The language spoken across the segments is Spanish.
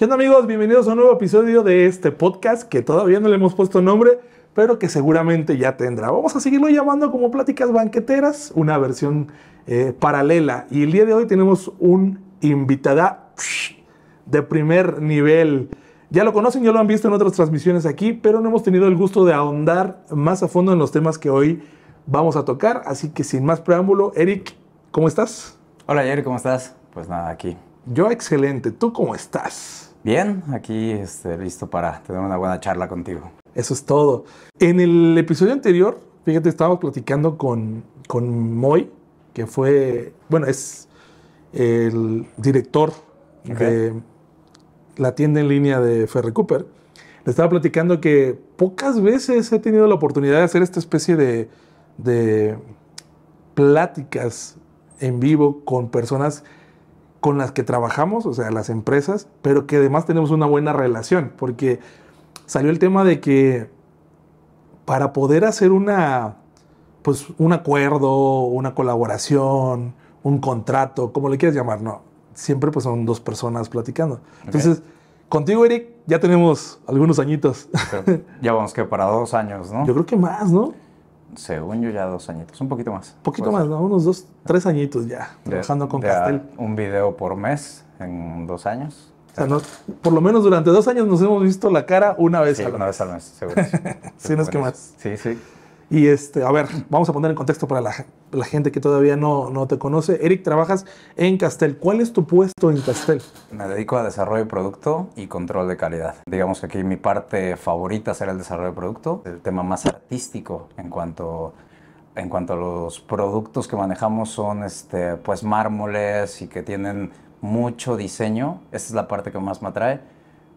¿Qué onda amigos? Bienvenidos a un nuevo episodio de este podcast que todavía no le hemos puesto nombre, pero que seguramente ya tendrá. Vamos a seguirlo llamando como Pláticas Banqueteras, una versión eh, paralela. Y el día de hoy tenemos un invitada de primer nivel. Ya lo conocen, ya lo han visto en otras transmisiones aquí, pero no hemos tenido el gusto de ahondar más a fondo en los temas que hoy vamos a tocar. Así que sin más preámbulo, Eric, ¿cómo estás? Hola, Eric, ¿cómo estás? Pues nada, aquí. Yo excelente, ¿tú cómo estás? Bien, aquí este, listo para tener una buena charla contigo. Eso es todo. En el episodio anterior, fíjate, estábamos platicando con, con Moy, que fue, bueno, es el director de la tienda en línea de Ferry Cooper. Le estaba platicando que pocas veces he tenido la oportunidad de hacer esta especie de, de pláticas en vivo con personas con las que trabajamos, o sea, las empresas, pero que además tenemos una buena relación, porque salió el tema de que para poder hacer una, pues, un acuerdo, una colaboración, un contrato, como le quieras llamar, no, siempre pues son dos personas platicando. Entonces, contigo, Eric, ya tenemos algunos añitos. ya vamos que para dos años, ¿no? Yo creo que más, ¿no? según yo, ya dos añitos, un poquito más. Un poquito más, unos dos, tres añitos ya, trabajando con Castel. Un video por mes en dos años. O sea, por lo menos durante dos años nos hemos visto la cara una vez al mes. Una vez al mes, seguro. sí, no es que más. Sí, sí. Y este, a ver, vamos a poner en contexto para la, gente que todavía no, te conoce. Eric, trabajas en Castel. ¿Cuál es tu puesto en Castel? Me dedico a desarrollo de producto y control de calidad. Digamos que aquí mi parte favorita será el desarrollo de producto, el tema más artístico en cuanto en cuanto a los productos que manejamos son este, pues mármoles y que tienen mucho diseño. Esa es la parte que más me atrae.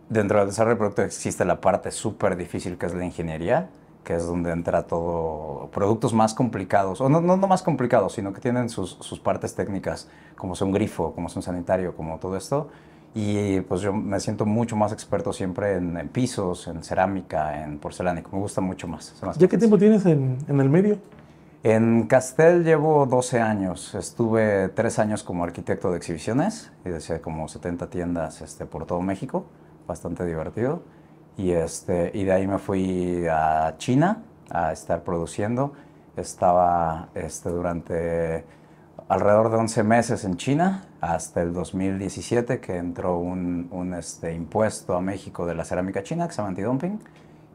Dentro del desarrollo de producto existe la parte súper difícil que es la ingeniería que es donde entra todo, productos más complicados, o no, no, más complicados, sino que tienen sus, sus, partes técnicas, como es un grifo, como son un sanitario, como todo esto. Y pues yo me siento mucho más experto siempre en, pisos, en cerámica, en porcelánico. Me gusta mucho más. ¿Ya qué tiempo tienes en, en el medio? En Castel llevo 12 años. Estuve 3 años como arquitecto de exhibiciones y decía como 70 tiendas este, por todo México. Bastante divertido. Y, este, y de ahí me fui a China a estar produciendo. Estaba este, durante alrededor de 11 meses en China hasta el 2017 que entró un, un este, impuesto a México de la cerámica china que se llama antidumping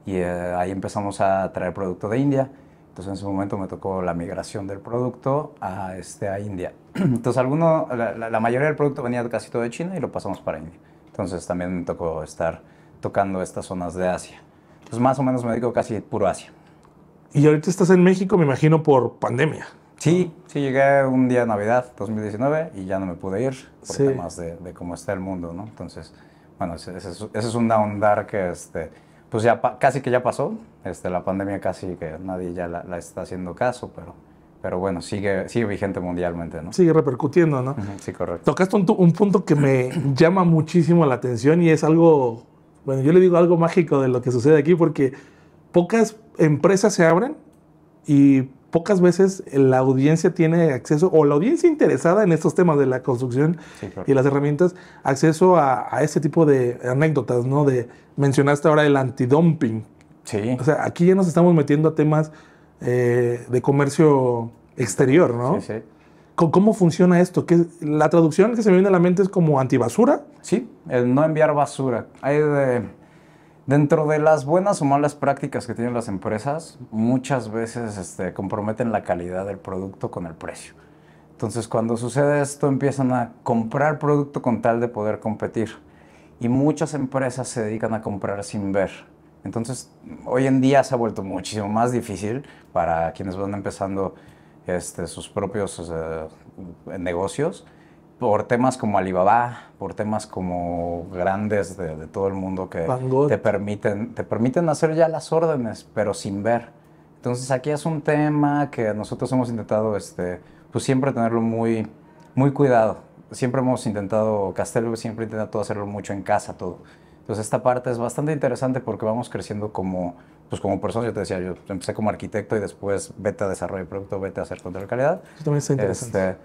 y eh, ahí empezamos a traer producto de India. Entonces en ese momento me tocó la migración del producto a, este, a India. Entonces alguno, la, la mayoría del producto venía casi todo de China y lo pasamos para India. Entonces también me tocó estar tocando estas zonas de Asia. pues más o menos me dedico casi puro Asia. Y ahorita estás en México, me imagino, por pandemia. Sí, sí, llegué un día de Navidad 2019 y ya no me pude ir por temas de, cómo está el mundo, ¿no? Entonces, bueno, ese, es, un down dark que, este, pues ya casi que ya pasó. Este, la pandemia casi que nadie ya la, está haciendo caso, pero pero bueno, sigue, sigue vigente mundialmente, ¿no? Sigue repercutiendo, ¿no? Sí, correcto. Tocaste un, punto que me llama muchísimo la atención y es algo bueno, yo le digo algo mágico de lo que sucede aquí porque pocas empresas se abren y pocas veces la audiencia tiene acceso, o la audiencia interesada en estos temas de la construcción y las herramientas, acceso a, a este tipo de anécdotas, ¿no? De, mencionaste ahora el antidumping. Sí. O sea, aquí ya nos estamos metiendo a temas eh, de comercio exterior, ¿no? Sí, sí. ¿Cómo funciona esto? Que la traducción que se me viene a la mente es como antibasura. Sí, el no enviar basura. Hay dentro de las buenas o malas prácticas que tienen las empresas, muchas veces este, comprometen la calidad del producto con el precio. Entonces, cuando sucede esto, empiezan a comprar producto con tal de poder competir. Y muchas empresas se dedican a comprar sin ver. Entonces, hoy en día se ha vuelto muchísimo más difícil para quienes van empezando este, sus propios negocios por temas como Alibaba, por temas como grandes de, todo el mundo que te permiten, te permiten hacer ya las órdenes, pero sin ver. Entonces aquí es un tema que nosotros hemos intentado este, pues siempre tenerlo muy, muy cuidado. Siempre hemos intentado, Castelo siempre intenta todo hacerlo mucho en casa, todo. Entonces esta parte es bastante interesante porque vamos creciendo como, pues como persona, yo te decía, yo empecé como arquitecto y después vete a desarrollar el producto, vete a hacer control de calidad. Eso también está interesante. Este,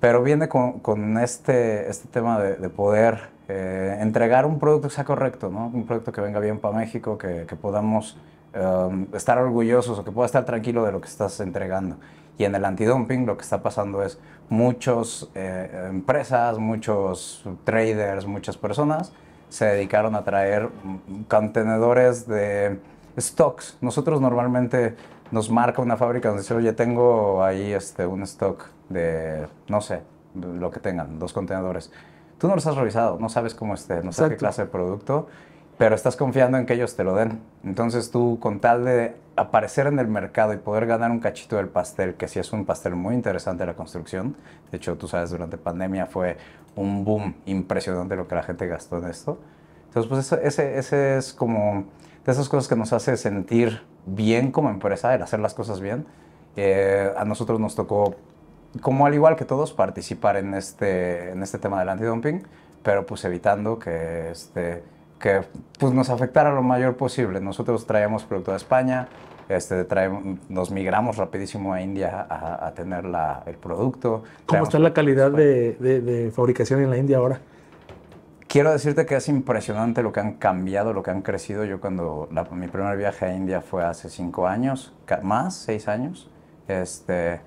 pero viene con, este, este tema de, poder eh, entregar un producto que sea correcto, ¿no? Un producto que venga bien para México, que, podamos um, estar orgullosos o que pueda estar tranquilo de lo que estás entregando. Y en el antidumping lo que está pasando es muchas eh, empresas, muchos traders, muchas personas se dedicaron a traer contenedores de stocks. Nosotros normalmente nos marca una fábrica donde dice, oye, tengo ahí este, un stock de, no sé, lo que tengan, dos contenedores. Tú no los has revisado, no sabes cómo esté, no sabes qué clase de producto, pero estás confiando en que ellos te lo den. Entonces tú, con tal de aparecer en el mercado y poder ganar un cachito del pastel, que sí es un pastel muy interesante la construcción, de hecho tú sabes, durante pandemia fue un boom impresionante lo que la gente gastó en esto. Entonces, pues ese, ese es como de esas cosas que nos hace sentir bien como empresa, el hacer las cosas bien. Eh, a nosotros nos tocó, como al igual que todos, participar en este, en este tema del antidumping, pero pues evitando que, este, que pues nos afectara lo mayor posible. Nosotros traíamos producto de España, este, traemos, nos migramos rapidísimo a India a, tener la, el producto. ¿Cómo está la calidad de fabricación en la India ahora? quiero decirte que es impresionante lo que han cambiado, lo que han crecido. Yo cuando mi primer viaje a India fue hace cinco años, más, seis años. Este,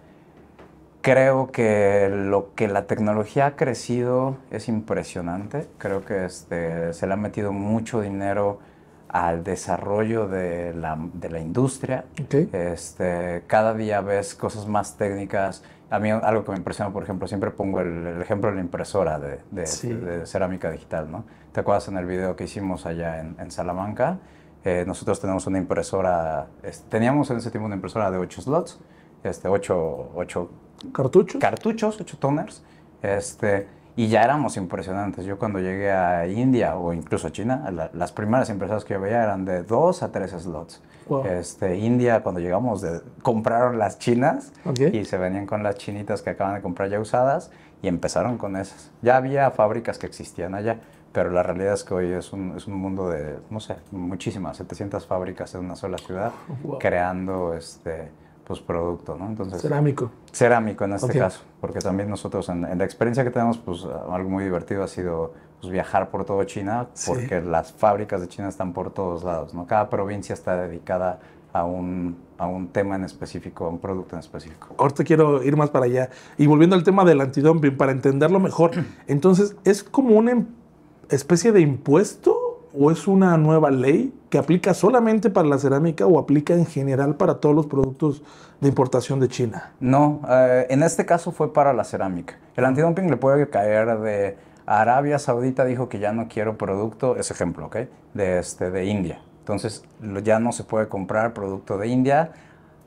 creo que lo que la tecnología ha crecido es impresionante. Creo que este, se le ha metido mucho dinero al desarrollo de la, industria. Este, cada día ves cosas más técnicas a mí algo que me impresiona, por ejemplo, siempre pongo el, ejemplo de la impresora este, de, cerámica digital, ¿no? ¿Te acuerdas en el video que hicimos allá en, Salamanca? Eh, nosotros tenemos una impresora, teníamos en ese tiempo una impresora de 8 slots, este, 8, cartuchos, cartuchos 8 toners, este, y ya éramos impresionantes. Yo cuando llegué a India o incluso a China, las primeras impresoras que yo veía eran de 2 a 3 slots. Este, India, cuando llegamos, compraron las chinas y se venían con las chinitas que acaban de comprar ya usadas y empezaron con esas. Ya había fábricas que existían allá, pero la realidad es que hoy es un, es un mundo de, no sé, muchísimas, 700 fábricas en una sola ciudad, creando este, pues, producto, ¿no? Entonces, cerámico. Cerámico en este caso, porque también nosotros en, en, la experiencia que tenemos, pues algo muy divertido ha sido pues, viajar por todo China, porque las fábricas de China están por todos lados, ¿no? Cada provincia está dedicada a un, a un tema en específico, a un producto en específico. Ahorita quiero ir más para allá. Y volviendo al tema del antidumping, para entenderlo mejor, entonces, ¿es como una em, especie de impuesto o es una nueva ley que aplica solamente para la cerámica o aplica en general para todos los productos de importación de China? No, eh, en este caso fue para la cerámica. El antidumping le puede caer de Arabia Saudita dijo que ya no quiero producto, ese ejemplo, ¿ok? De, este, de India. Entonces ya no se puede comprar producto de India.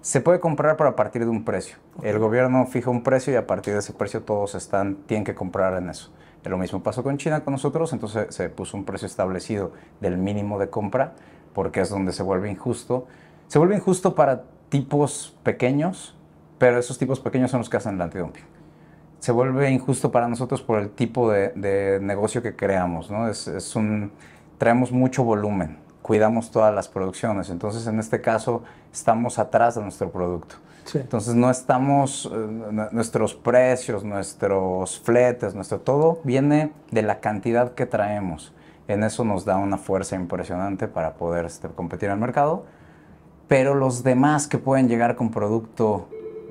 Se puede comprar, pero a partir de un precio. El gobierno fija un precio y a partir de ese precio todos están, tienen que comprar en eso. Eh, lo mismo pasó con China, con nosotros, entonces se puso un precio establecido del mínimo de compra, porque es donde se vuelve injusto. Se vuelve injusto para tipos pequeños, pero esos tipos pequeños son los que hacen el antidumping se vuelve injusto para nosotros por el tipo de, negocio que creamos, ¿no? Es, un, traemos mucho volumen, cuidamos todas las producciones, entonces en este caso estamos atrás de nuestro producto. Entonces no estamos, eh, nuestros precios, nuestros fletes, nuestro todo viene de la cantidad que traemos. En eso nos da una fuerza impresionante para poder este, competir en el mercado. Pero los demás que pueden llegar con producto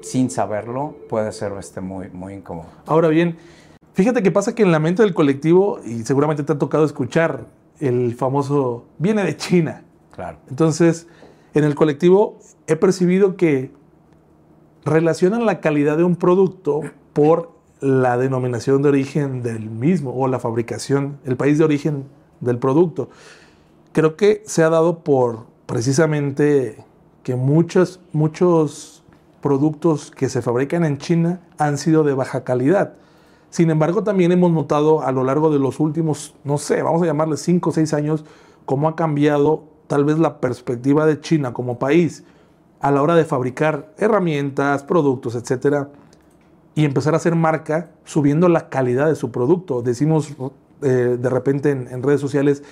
sin saberlo puede ser este, muy, muy incómodo. Ahora bien, fíjate que pasa que en la mente del colectivo, y seguramente te ha tocado escuchar el famoso, viene de China. Claro. Entonces, en el colectivo he percibido que relacionan la calidad de un producto por la denominación de origen del mismo o la fabricación, el país de origen del producto. Creo que se ha dado por precisamente que muchos, muchos productos que se fabrican en China han sido de baja calidad. Sin embargo, también hemos notado a lo largo de los últimos, no sé, vamos a llamarle 5 o 6 años, cómo ha cambiado tal vez la perspectiva de China como país a la hora de fabricar herramientas, productos, etcétera, y empezar a hacer marca subiendo la calidad de su producto. Decimos eh, de repente en redes sociales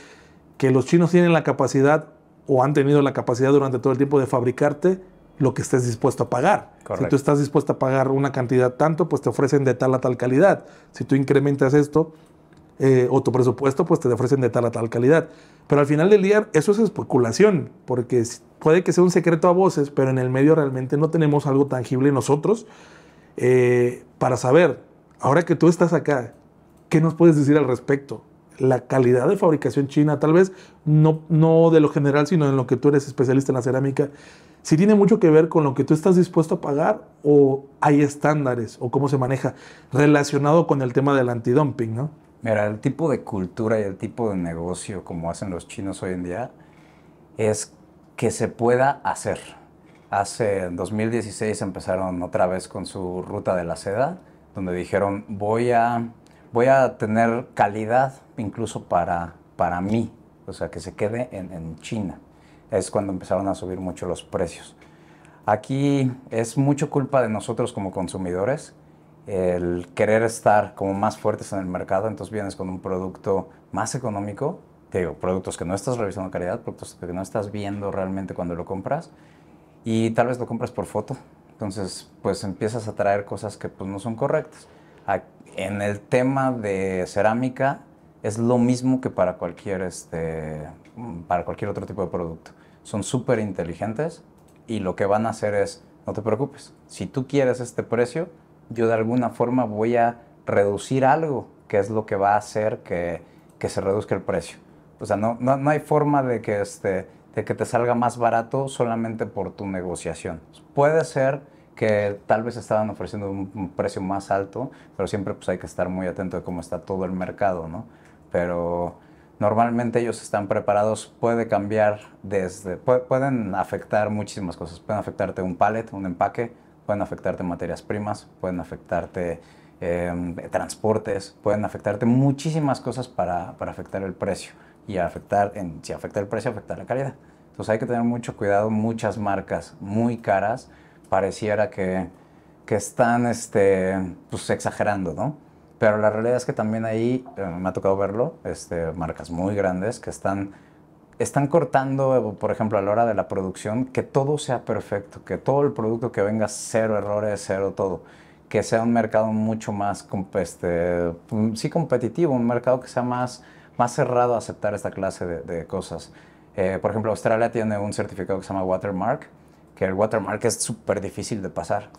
que los chinos tienen la capacidad o han tenido la capacidad durante todo el tiempo de fabricarte lo que estés dispuesto a pagar. Si tú estás dispuesto a pagar una cantidad tanto, pues te ofrecen de tal a tal calidad. Si tú incrementas esto eh, o tu presupuesto, pues te ofrecen de tal a tal calidad. Pero al final del día eso es especulación, porque puede que sea un secreto a voces, pero en el medio realmente no tenemos algo tangible nosotros eh, para saber, ahora que tú estás acá, ¿qué nos puedes decir al respecto? la calidad de fabricación china, tal vez no, no de lo general, sino en lo que tú eres especialista en la cerámica, si tiene mucho que ver con lo que tú estás dispuesto a pagar o hay estándares o cómo se maneja relacionado con el tema del antidumping, ¿no? Mira, el tipo de cultura y el tipo de negocio como hacen los chinos hoy en día es que se pueda hacer. Hace 2016 empezaron otra vez con su ruta de la seda, donde dijeron voy a, voy a tener calidad incluso para, para mí, o sea, que se quede en, en China es cuando empezaron a subir mucho los precios. Aquí es mucho culpa de nosotros como consumidores el querer estar como más fuertes en el mercado, entonces vienes con un producto más económico, te digo, productos que no estás revisando calidad, productos que no estás viendo realmente cuando lo compras y tal vez lo compras por foto, entonces pues empiezas a traer cosas que pues no son correctas. En el tema de cerámica es lo mismo que para cualquier, este, para cualquier otro tipo de producto son súper inteligentes y lo que van a hacer es, no te preocupes, si tú quieres este precio, yo de alguna forma voy a reducir algo, que es lo que va a hacer que, se reduzca el precio. O sea, no, no, hay forma de que, este, de que te salga más barato solamente por tu negociación. Puede ser que tal vez estaban ofreciendo un, precio más alto, pero siempre pues, hay que estar muy atento de cómo está todo el mercado, ¿no? Pero normalmente ellos están preparados, puede cambiar desde, pueden afectar muchísimas cosas, pueden afectarte un pallet, un empaque, pueden afectarte materias primas, pueden afectarte em, transportes, pueden afectarte muchísimas cosas para, para afectar el precio y afectar, en, si afecta el precio, afecta la calidad. Entonces hay que tener mucho cuidado, muchas marcas muy caras pareciera que, que están este, pues, exagerando, ¿no? Pero la realidad es que también ahí, eh, me ha tocado verlo, este, marcas muy grandes que están, están cortando, por ejemplo, a la hora de la producción, que todo sea perfecto, que todo el producto que venga, cero errores, cero todo que sea un mercado mucho más, este, mm, sí competitivo, un mercado que sea más, más cerrado a aceptar esta clase de, cosas. Eh, por ejemplo, Australia tiene un certificado que se llama Watermark, que el Watermark es súper difícil de pasar,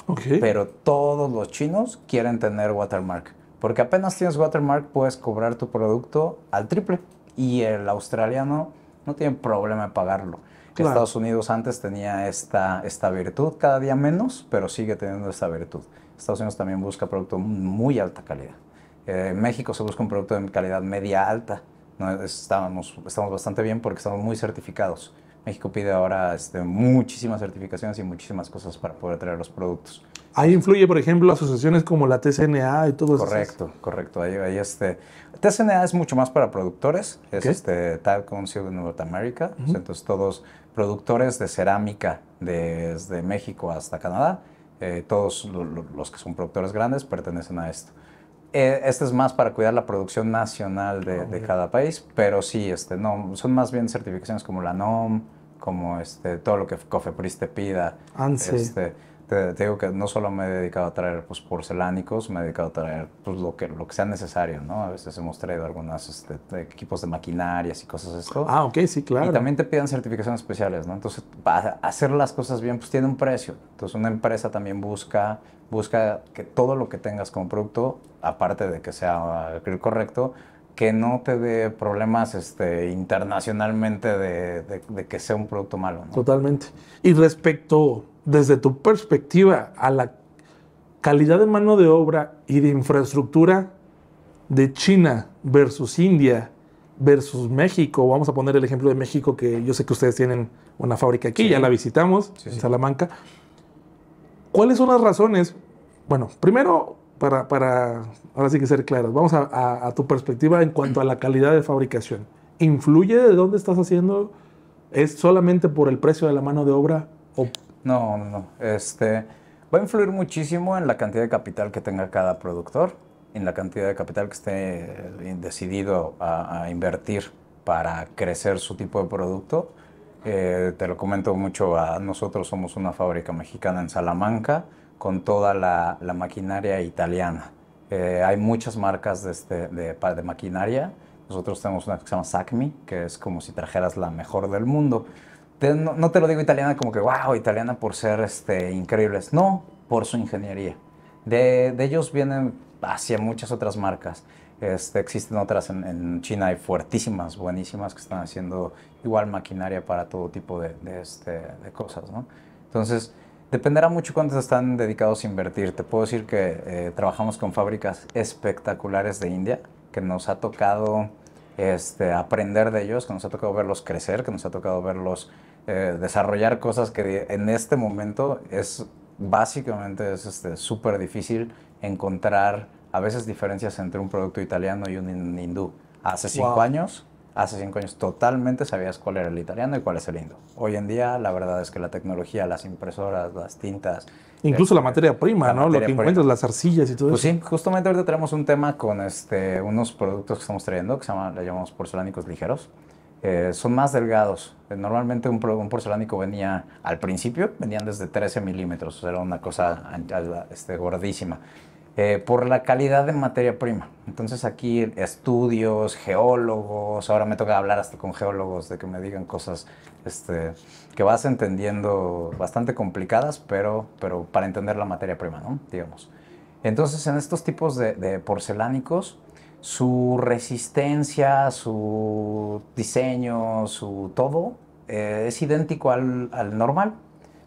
pero todos los chinos quieren tener Watermark. Porque apenas tienes watermark puedes cobrar tu producto al triple y el australiano no tiene problema en pagarlo. Estados Unidos antes tenía esta, esta virtud, cada día menos, pero sigue teniendo esta virtud. Estados Unidos también busca producto muy alta calidad. Eh, México se busca un producto de calidad media alta. No, estamos, estamos bastante bien porque estamos muy certificados. México pide ahora este, muchísimas certificaciones y muchísimas cosas para poder traer los productos. Ahí influye, por ejemplo, asociaciones como la TCNA y todo eso. Correcto, correcto. Ahí, ahí este, TCNA es mucho más para productores, es este, tal Council de North America, entonces todos productores de cerámica desde México hasta Canadá, eh, todos los que son productores grandes pertenecen a esto. Eh, este es más para cuidar la producción nacional de, cada país, pero sí, este, no, son más bien certificaciones como la NOM, como este, todo lo que COFEPRIS te pida. Ah, este, te, digo que no solo me he dedicado a traer pues, porcelánicos, me he dedicado a traer pues, lo, que, sea necesario, ¿no? A veces hemos traído algunos este, equipos de maquinarias y cosas esto Ah, ok, sí, claro. Y también te piden certificaciones especiales, ¿no? Entonces, para hacer las cosas bien, pues tiene un precio. Entonces, una empresa también busca, busca que todo lo que tengas como producto, aparte de que sea correcto, que no te dé problemas este, internacionalmente de, que sea un producto malo. Totalmente. Y respecto, desde tu perspectiva, a la calidad de mano de obra y de infraestructura de China versus India versus México, vamos a poner el ejemplo de México, que yo sé que ustedes tienen una fábrica aquí, ya la visitamos, en Salamanca. ¿Cuáles son las razones? Bueno, primero, para, para ahora sí que ser claros, vamos a, tu perspectiva en cuanto a la calidad de fabricación. ¿Influye de dónde estás haciendo? ¿Es solamente por el precio de la mano de obra? O... No, no, no. Este, va a influir muchísimo en la cantidad de capital que tenga cada productor, en la cantidad de capital que esté eh, decidido a, invertir para crecer su tipo de producto. Eh, te lo comento mucho, a, nosotros somos una fábrica mexicana en Salamanca con toda la, maquinaria italiana. Eh, hay muchas marcas de, este, de, maquinaria. Nosotros tenemos una que se llama SACMI, que es como si trajeras la mejor del mundo. no, te lo digo italiana como que, wow, italiana por ser este, increíbles. No, por su ingeniería. De, ellos vienen hacia muchas otras marcas. Este, existen otras en, China hay fuertísimas, buenísimas, que están haciendo igual maquinaria para todo tipo de, este, cosas. Entonces, Dependerá mucho cuántos están dedicados a invertir. Te puedo decir que eh, trabajamos con fábricas espectaculares de India, que nos ha tocado este, aprender de ellos, que nos ha tocado verlos crecer, que nos ha tocado verlos eh, desarrollar cosas que en este momento es básicamente es este, súper difícil encontrar a veces diferencias entre un producto italiano y un hindú. Hace cinco años Hace cinco años totalmente sabías cuál era el italiano y cuál es el lindo Hoy en día, la verdad es que la tecnología, las impresoras, las tintas. Incluso la eh, materia prima, ¿no? Lo que encuentras, las arcillas y todo eso. Pues sí, justamente ahorita tenemos un tema con este, unos productos que estamos trayendo, que se llama, le llamamos porcelánicos ligeros. Eh, son más delgados. Eh, normalmente un, porcelánico venía al principio, venían desde 13 milímetros, era una cosa este, gordísima. Eh, por la calidad de materia prima. Entonces aquí estudios, geólogos, ahora me toca hablar hasta con geólogos de que me digan cosas este, que vas entendiendo bastante complicadas, pero, pero para entender la materia prima, ¿no? Digamos. Entonces en estos tipos de, porcelánicos, su resistencia, su diseño, su todo eh, es idéntico al, al normal,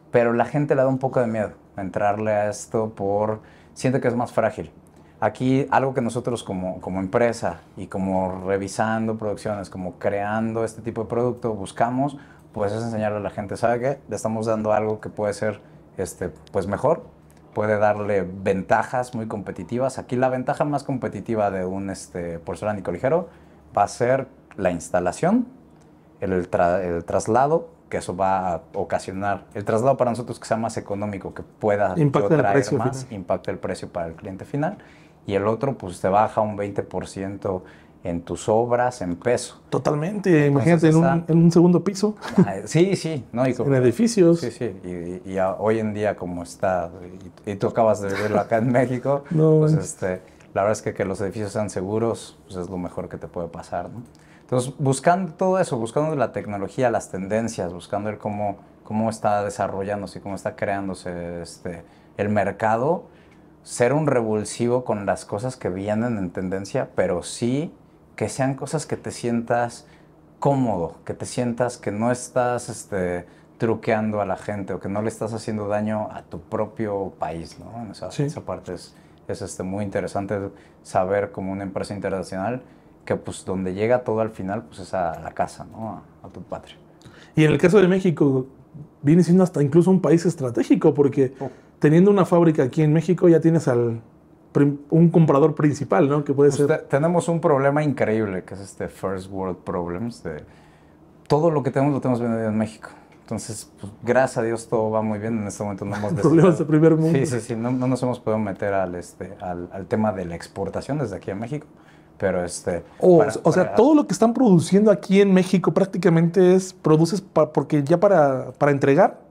pero la gente le da un poco de miedo entrarle a esto por siente que es más frágil. Aquí algo que nosotros como, como empresa y como revisando producciones, como creando este tipo de producto, buscamos, pues es enseñarle a la gente, ¿sabe qué? Le estamos dando algo que puede ser este, pues mejor, puede darle ventajas muy competitivas. Aquí la ventaja más competitiva de un este, porcelánico ligero va a ser la instalación, el traslado que eso va a ocasionar el traslado para nosotros que sea más económico, que pueda impactar el precio más, impacta el precio para el cliente final. Y el otro, pues te baja un 20% en tus obras, en peso. Totalmente, imagínate en, un, segundo piso. Ah, sí, sí, no, y en edificios. Sí, sí, y, hoy en día como está, y, tú acabas de verlo acá en México, no, pues, este, la verdad es que que los edificios sean seguros, pues es lo mejor que te puede pasar, ¿no? Entonces, buscando todo eso, buscando la tecnología, las tendencias, buscando el cómo, cómo está desarrollándose, y cómo está creándose este, el mercado, ser un revulsivo con las cosas que vienen en tendencia, pero sí que sean cosas que te sientas cómodo, que te sientas que no estás este, truqueando a la gente o que no le estás haciendo daño a tu propio país, ¿no? Esa parte es, este, muy interesante saber como una empresa internacional que pues donde llega todo al final pues es a la casa, ¿no? A, tu patria. Y en el caso de México, viene siendo hasta incluso un país estratégico, porque oh. teniendo una fábrica aquí en México ya tienes al un comprador principal, ¿no? Que puede pues, ser. Tenemos un problema increíble, que es este First World Problems. De todo lo que tenemos lo tenemos vendido en México. Entonces, pues, gracias a Dios todo va muy bien. En este momento no hemos problemas de primer mundo. Sí, sí, sí. No, nos hemos podido meter al, este, al, al tema de la exportación desde aquí a México. Pero este. o sea, todo lo que están produciendo aquí en México prácticamente es. produces porque ya para, para entregar.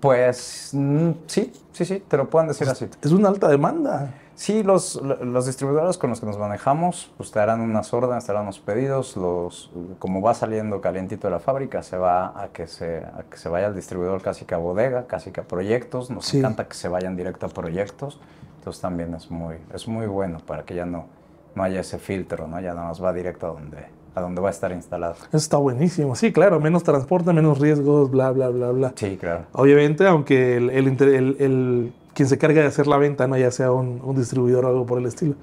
Pues mm, sí, sí, sí, te lo pueden decir pues, así. Es una alta demanda. Sí, los, los, distribuidores con los que nos manejamos, pues te harán unas órdenes, te harán unos pedidos, los, como va saliendo calientito de la fábrica, se va a que se, a que se vaya al distribuidor casi que a bodega, casi que a proyectos, nos encanta que se vayan directo a proyectos, entonces también es muy, es muy bueno para que ya no, no haya ese filtro, ¿no? Ya no nos va directo a donde, a va a estar instalado. Eso está buenísimo. Sí, claro, menos transporte, menos riesgos, bla, bla, bla, bla. Sí, claro. Obviamente, aunque el, quien se carga de hacer la venta, ¿no? ya sea un, distribuidor o algo por el estilo.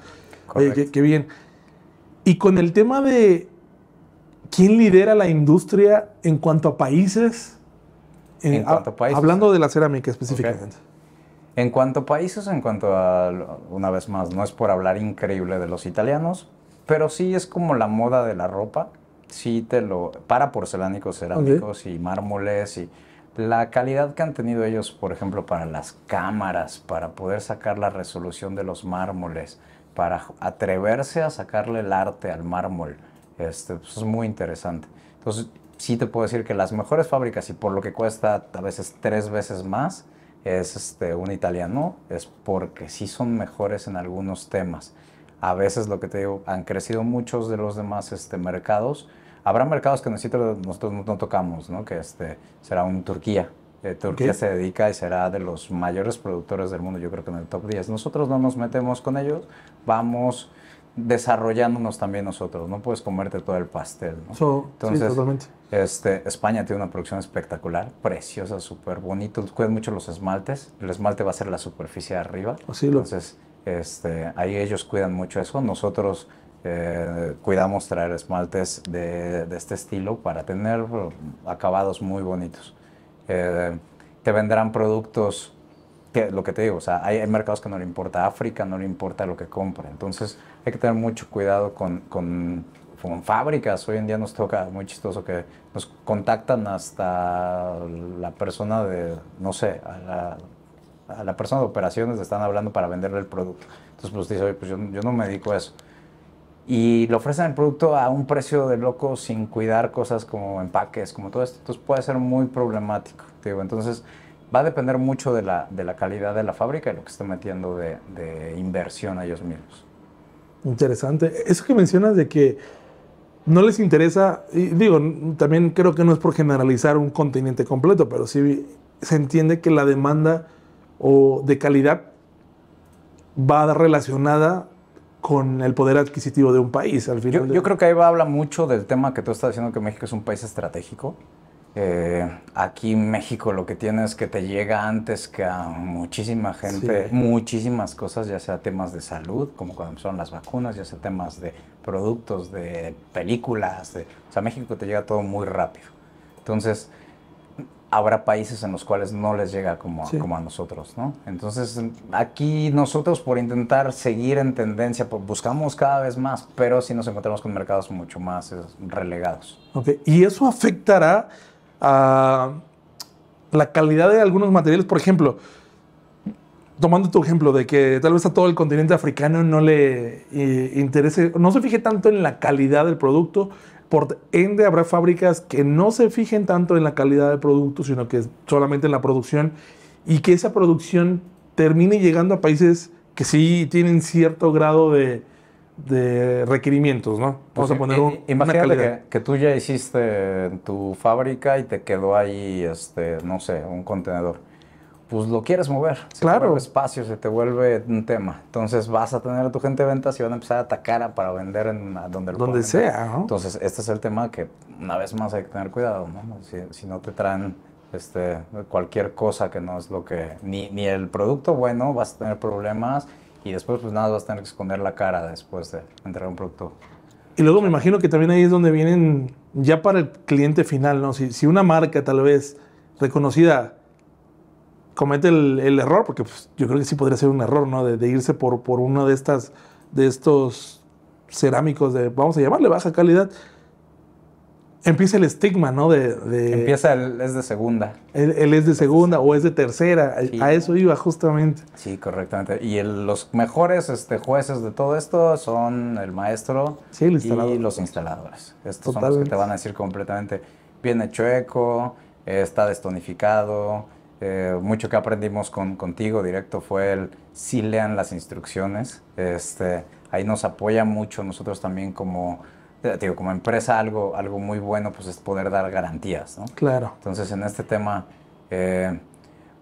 Oye, qué, bien. Y con el tema de quién lidera la industria en cuanto a países, en, hablando de la cerámica específicamente. En cuanto a países, en cuanto a, una vez más, no es por hablar increíble de los italianos, pero sí es como la moda de la ropa. Sí te lo... Para porcelánicos, cerámicos y mármoles y... La calidad que han tenido ellos, por ejemplo, para las cámaras, para poder sacar la resolución de los mármoles, para atreverse a sacarle el arte al mármol, este, pues, es muy interesante. Entonces, sí te puedo decir que las mejores fábricas y por lo que cuesta a veces tres veces más, es este, un italiano, es porque sí son mejores en algunos temas. A veces lo que te digo, han crecido muchos de los demás este, mercados. Habrá mercados que nosotros, no, tocamos, ¿no? que este, será un Turquía. Eh, Turquía se dedica y será de los mayores productores del mundo, yo creo que en el top 10. Nosotros no nos metemos con ellos, vamos desarrollándonos también nosotros, no puedes comerte todo el pastel. ¿no? Entonces, este, España tiene una producción espectacular, preciosa, súper bonito, cuidan mucho los esmaltes, el esmalte va a ser la superficie de arriba, Así lo... entonces este, ahí ellos cuidan mucho eso, nosotros eh, cuidamos traer esmaltes de, este estilo para tener acabados muy bonitos. Eh, te vendrán productos, lo que te digo, o sea, hay, mercados que no le importa África, no le importa lo que compre entonces hay que tener mucho cuidado con, con, fábricas. Hoy en día nos toca, muy chistoso, que nos contactan hasta la persona de, no sé, a la, persona de operaciones le están hablando para venderle el producto. Entonces, pues dice, pues yo, no me dedico a eso. Y le ofrecen el producto a un precio de loco sin cuidar cosas como empaques, como todo esto. Entonces puede ser muy problemático. Entonces, va a depender mucho de la, calidad de la fábrica y lo que esté metiendo de inversión a ellos mismos. Interesante. Eso que mencionas de que no les interesa, y digo, también creo que no es por generalizar un continente completo, pero sí se entiende que la demanda o de calidad va relacionada con el poder adquisitivo de un país al final. Yo, creo que ahí va, habla mucho del tema que tú estás diciendo que México es un país estratégico. Eh, aquí en México lo que tienes es que te llega antes que a muchísima gente, muchísimas cosas, ya sea temas de salud, como cuando son las vacunas, ya sea temas de productos, de películas, o sea, México te llega todo muy rápido. Entonces, habrá países en los cuales no les llega como, a nosotros, ¿no? Entonces, aquí nosotros por intentar seguir en tendencia, pues, buscamos cada vez más, pero si sí nos encontramos con mercados mucho más eh, relegados. Okay. Y eso afectará la calidad de algunos materiales. Por ejemplo, tomando tu ejemplo de que tal vez a todo el continente africano no le eh, interese, no se fije tanto en la calidad del producto. Por ende, habrá fábricas que no se fijen tanto en la calidad del producto, sino que solamente en la producción y que esa producción termine llegando a países que sí tienen cierto grado de, de requerimientos, ¿no? Vamos a pues, eh, poner un, eh, eh, imagínate Que, que, tú ya hiciste en tu fábrica y te quedó ahí, este, no sé, un contenedor. Pues lo quieres mover. Se claro. espacio, se te vuelve un tema. Entonces vas a tener a tu gente de ventas y van a empezar a atacar para vender en a donde Donde sea, ¿no? Entonces, este es el tema que una vez más hay que tener cuidado, ¿no? Si, si no te traen este, cualquier cosa que no es lo que. Ni, ni el producto bueno, vas a tener problemas y después pues nada, vas a tener que esconder la cara después de entregar un producto. Y luego me imagino que también ahí es donde vienen ya para el cliente final, ¿no? Si, si una marca tal vez reconocida comete el, error, porque pues, yo creo que sí podría ser un error, ¿no? De, irse por, por uno de estas, de estos cerámicos de, vamos a llamarle baja calidad, empieza el estigma, ¿no? De, empieza el es de segunda. El, es de segunda o es de tercera. A eso iba justamente. Sí, correctamente. Y los mejores este, jueces de todo esto son el maestro y los instaladores. Estos son los que te van a decir completamente, viene chueco, eh, está destonificado. Eh, mucho que aprendimos con, contigo directo fue el si lean las instrucciones. Este, ahí nos apoya mucho nosotros también como como empresa algo, algo muy bueno pues es poder dar garantías, ¿no? Claro. Entonces en este tema, eh,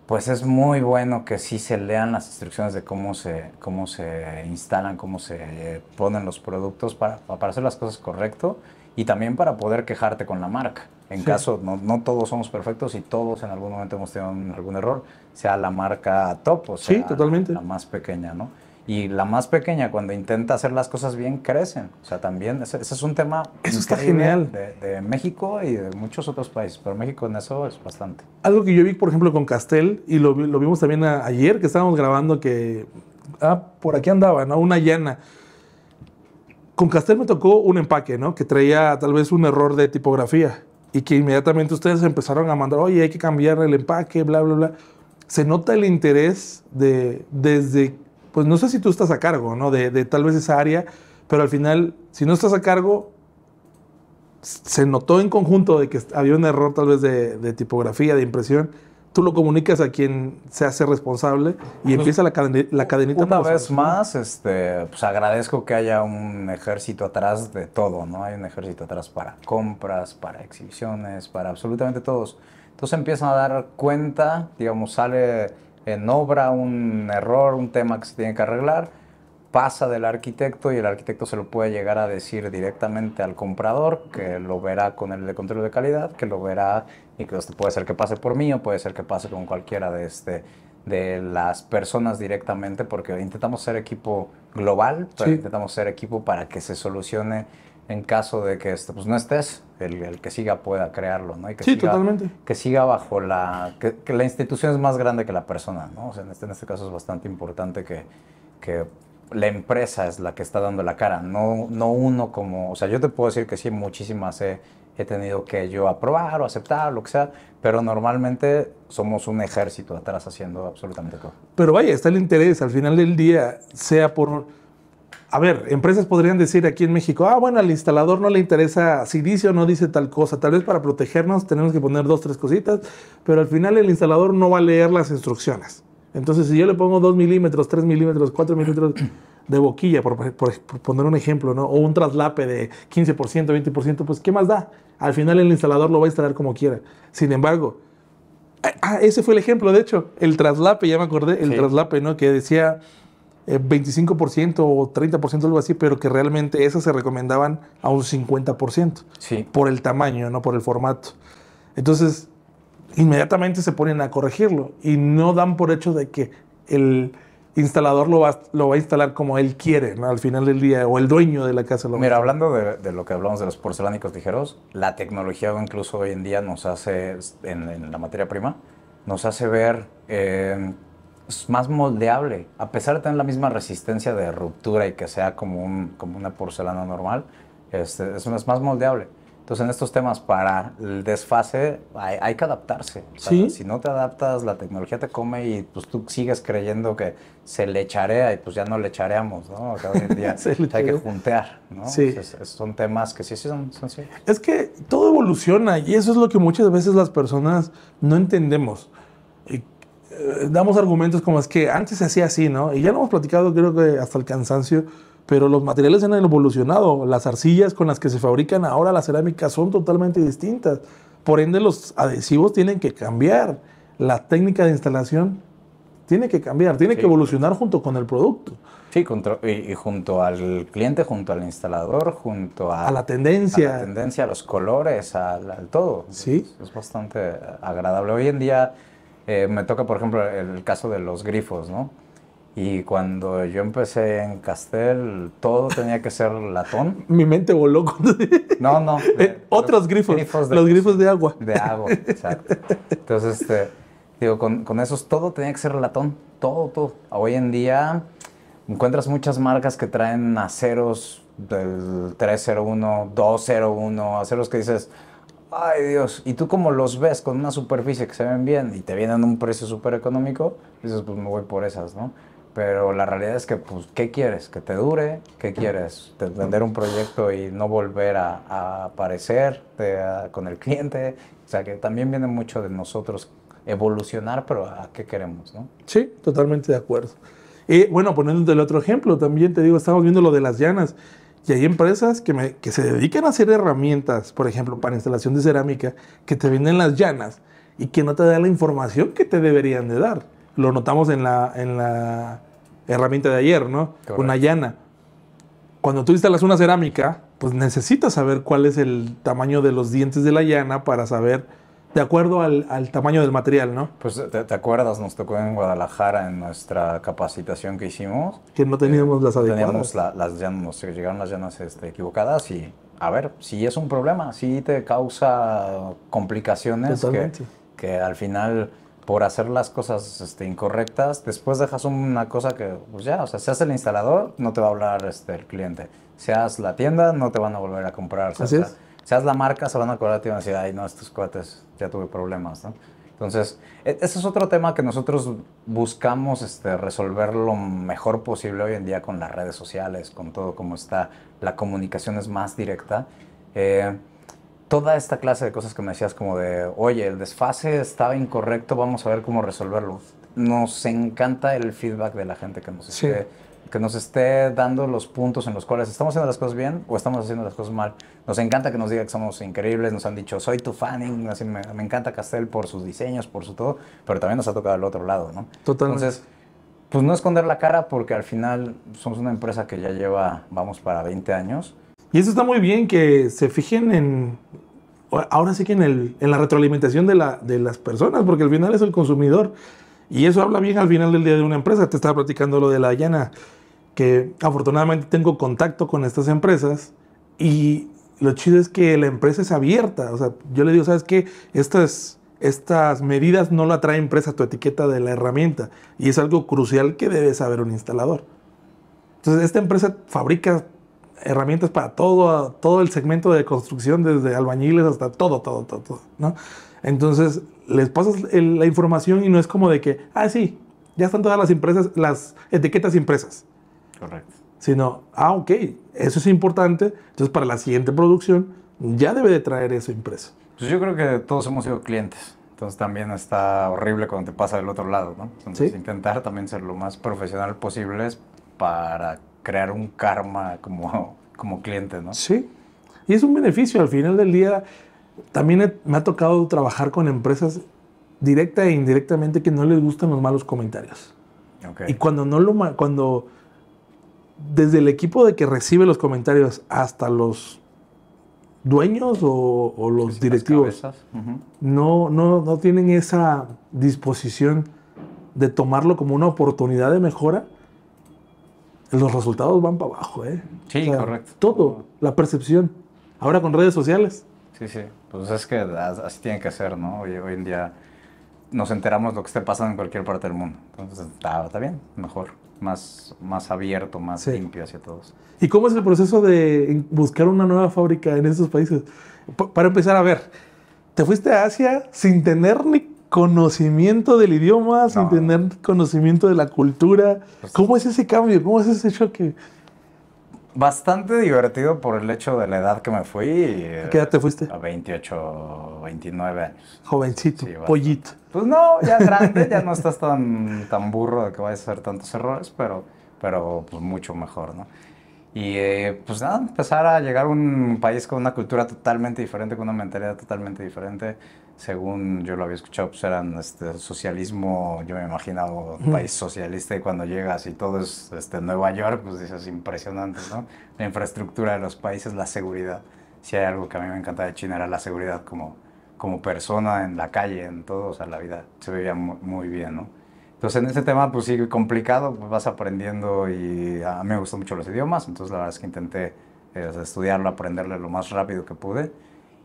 pues es muy bueno que sí se lean las instrucciones de cómo se, cómo se instalan, cómo se ponen los productos para, para hacer las cosas correcto y también para poder quejarte con la marca. En caso, no, todos somos perfectos y todos en algún momento hemos tenido algún error, sea la marca top o sea la más pequeña, ¿no? y la más pequeña cuando intenta hacer las cosas bien crecen. O sea, también ese, es un tema eso está genial de, México y de muchos otros países, pero México en eso es bastante. Algo que yo vi, por ejemplo, con Castel y lo, lo vimos también ayer que estábamos grabando que ah, por aquí andaba, ¿no? Una llana. Con Castel me tocó un empaque, ¿no? Que traía tal vez un error de tipografía y que inmediatamente ustedes empezaron a mandar, oye, hay que cambiar el empaque, bla, bla, bla. Se nota el interés de desde pues no sé si tú estás a cargo, ¿no? De, tal vez esa área, pero al final, si no estás a cargo, se notó en conjunto de que había un error tal vez de, tipografía, de impresión. Tú lo comunicas a quien se hace responsable y pues, empieza la, cadenita. Una vez más, este, pues agradezco que haya un ejército atrás de todo, ¿no? Hay un ejército atrás para compras, para exhibiciones, para absolutamente todos. Entonces empiezan a dar cuenta, digamos, sale en obra, un error, un tema que se tiene que arreglar, pasa del arquitecto y el arquitecto se lo puede llegar a decir directamente al comprador, que lo verá con el de control de calidad, que lo verá y que puede ser que pase por mí o puede ser que pase con cualquiera de este de las personas directamente porque intentamos ser equipo global, intentamos ser equipo para que se solucione en caso de que este, pues, no estés, el, que siga pueda crearlo, ¿no? Y que sí, siga, totalmente. Que siga bajo la... Que, la institución es más grande que la persona, ¿no? O sea, este, en este, caso es bastante importante que, que la empresa es la que está dando la cara, no, no uno como, o sea, yo te puedo decir que sí, muchísimas he, he, tenido que yo aprobar o aceptar, lo que sea, pero normalmente somos un ejército atrás haciendo absolutamente todo. Pero vaya, está el interés, al final del día, sea por a ver, empresas podrían decir aquí en México, ah, bueno, al instalador no le interesa si dice o no dice tal cosa. Tal vez para protegernos tenemos que poner dos, tres cositas, pero al final el instalador no va a leer las instrucciones. Entonces, si yo le pongo dos milímetros, 3 milímetros, 4 milímetros de boquilla, por, poner un ejemplo, ¿no? o un traslape de 15%, 20%, pues ¿qué más da? Al final el instalador lo va a instalar como quiera. Sin embargo, eh, ah, ese fue el ejemplo, de hecho, el traslape, ya me acordé, el traslape, ¿no? Que decía 25% eh, o 30%, algo así, pero que realmente esas se recomendaban a un 50%. Sí. Por el tamaño, no por el formato. Entonces, inmediatamente se ponen a corregirlo y no dan por hecho de que el instalador lo va, lo va a instalar como él quiere ¿no? al final del día o el dueño de la casa lo Mira, va a hablando de, lo que hablamos de los porcelánicos ligeros, la tecnología incluso hoy en día nos hace, en, la materia prima, nos hace ver... Eh, es más moldeable. A pesar de tener la misma resistencia de ruptura y que sea como, un, como una porcelana normal, este, es, es más moldeable. Entonces, en estos temas, para el desfase, hay, hay que adaptarse. ¿Sí? Si no te adaptas, la tecnología te come y pues tú sigues creyendo que se le echarea y pues ya no le ¿no? Cada día hay que juntear, ¿no? Sí. son temas que sí, sí son, Es que todo evoluciona y eso es lo que muchas veces las personas no entendemos damos argumentos como es que antes se hacía así, ¿no? Y ya lo hemos platicado creo que hasta el cansancio, pero los materiales han evolucionado. Las arcillas con las que se fabrican ahora las cerámicas son totalmente distintas. Por ende, los adhesivos tienen que cambiar. La técnica de instalación tiene que cambiar, tiene que evolucionar junto con el producto. Sí, y, junto al cliente, junto al instalador, junto a, a la tendencia. A la tendencia, a los colores, al, todo. Sí. es bastante agradable. Hoy en día eh, me toca, por ejemplo, el caso de los grifos, ¿no? Y cuando yo empecé en Castel, todo tenía que ser latón. Mi mente voló. Cuando... no, no. Eh, otros grifos. los pues, grifos de agua. De agua, exacto. Entonces, este, digo, con, con esos todo tenía que ser latón. Todo, todo. Hoy en día encuentras muchas marcas que traen aceros del 301, 201, aceros que dices, ay Dios, y tú como los ves con una superficie que se ven bien y te vienen a un precio súper económico, dices, pues me voy por esas, ¿no? Pero la realidad es que, pues, ¿qué quieres? ¿Que te dure? ¿Qué quieres? ¿Vender un proyecto y no volver a, aparecer con el cliente? O sea, que también viene mucho de nosotros evolucionar, pero ¿a qué queremos? ¿no? Sí, totalmente de acuerdo. Y, eh, bueno, poniéndote el otro ejemplo, también te digo, estamos viendo lo de las llanas y hay empresas que, se dedican a hacer herramientas, por ejemplo, para instalación de cerámica, que te venden las llanas y que no te dan la información que te deberían de dar. Lo notamos en la, en la herramienta de ayer, ¿no? Una llana. Cuando tú instalas una cerámica, pues necesitas saber cuál es el tamaño de los dientes de la llana para saber de acuerdo al, tamaño del material, ¿no? Pues ¿te, acuerdas, nos tocó en Guadalajara en nuestra capacitación que hicimos. Que no teníamos las eh, adecuadas. Teníamos las llanas, llegaron las llanas este, equivocadas y, a ver, si es un problema, si te causa complicaciones que, al final por hacer las cosas este, incorrectas, después dejas una cosa que, pues ya, o sea, seas el instalador, no te va a hablar este, el cliente. Seas la tienda, no te van a volver a comprar seas la marca, se van a acordar y van a decir, ay, no, estos cuates, ya tuve problemas, ¿no? Entonces, e-, ese es otro tema que nosotros buscamos este, resolver lo mejor posible hoy en día con las redes sociales, con todo como está, la comunicación es más directa. Eh, toda esta clase de cosas que me decías como de, oye, el desfase estaba incorrecto, vamos a ver cómo resolverlo. Nos encanta el feedback de la gente que nos esté sí que nos esté dando los puntos en los cuales estamos haciendo las cosas bien o estamos haciendo las cosas mal. Nos encanta que nos diga que somos increíbles, nos han dicho, soy tu fan, me, encanta Castel por sus diseños, por su todo, pero también nos ha tocado el otro lado, ¿no? Entonces, pues no esconder la cara porque al final somos una empresa que ya lleva, vamos, para 20 años. Y eso está muy bien que se fijen en, ahora sí que en, el, en la retroalimentación de, la, de las personas, porque al final es el consumidor. Y eso habla bien al final del día de una empresa. Te estaba platicando lo de la llana afortunadamente tengo contacto con estas empresas y lo chido es que la empresa es abierta. O sea, yo le digo, ¿sabes qué? Estas, estas medidas no la trae empresa tu etiqueta de la herramienta y es algo crucial que debe saber un instalador. Entonces, esta empresa fabrica herramientas para todo, todo el segmento de construcción, desde albañiles hasta todo, todo, todo, todo, ¿no? Entonces, les pasas la información y no es como de que, ah, sí, ya están todas las empresas, las etiquetas impresas. Correcto. Sino, ah, ok, eso es importante, entonces para la siguiente producción ya debe de traer esa impreso. Pues yo creo que todos hemos sido clientes, entonces también está horrible cuando te pasa del otro lado, ¿no? Entonces intentar también ser lo más profesional posible es para crear un karma como, como cliente, ¿no? Sí, y es un beneficio, al final del día también me ha tocado trabajar con empresas directa e indirectamente que no les gustan los malos comentarios. Y cuando no lo cuando desde el equipo de que recibe los comentarios hasta los dueños o, los directivos no, no, no tienen esa disposición de tomarlo como una oportunidad de mejora, los resultados van para abajo. ¿eh? Sí, correcto. Todo, la percepción. Ahora con redes sociales. Sí, sí. Pues es que así tiene que ser, ¿no? Hoy, en día nos enteramos de lo que esté pasando en cualquier parte del mundo. Entonces, está bien, mejor más, más abierto, más limpio hacia todos. ¿Y cómo es el proceso de buscar una nueva fábrica en esos países? para empezar, a ver, te fuiste a Asia sin tener ni conocimiento del idioma, sin tener conocimiento de la cultura. Pues ¿Cómo es ese cambio? ¿Cómo es ese choque? bastante divertido por el hecho de la edad que me fui. ¿A qué edad te fuiste? A 28, 29 años. Jovencito, pollito. Pues no, ya grande, ya no estás tan, tan burro de que vayas a hacer tantos errores, pero, pero pues mucho mejor, ¿no? Y eh, pues nada, empezar a llegar a un país con una cultura totalmente diferente, con una mentalidad totalmente diferente, según yo lo había escuchado, pues eran este, socialismo, yo me imaginaba un país socialista y cuando llegas y todo es este, Nueva York, pues dices, impresionante, ¿no? La infraestructura de los países, la seguridad. Si hay algo que a mí me encanta de China era la seguridad como, persona en la calle, en todo, o sea, la vida se veía muy, bien, ¿no? Entonces en ese tema, pues sí, complicado, pues vas aprendiendo y a mí me gustan mucho los idiomas, entonces la verdad es que intenté eh, estudiarlo, aprenderlo lo más rápido que pude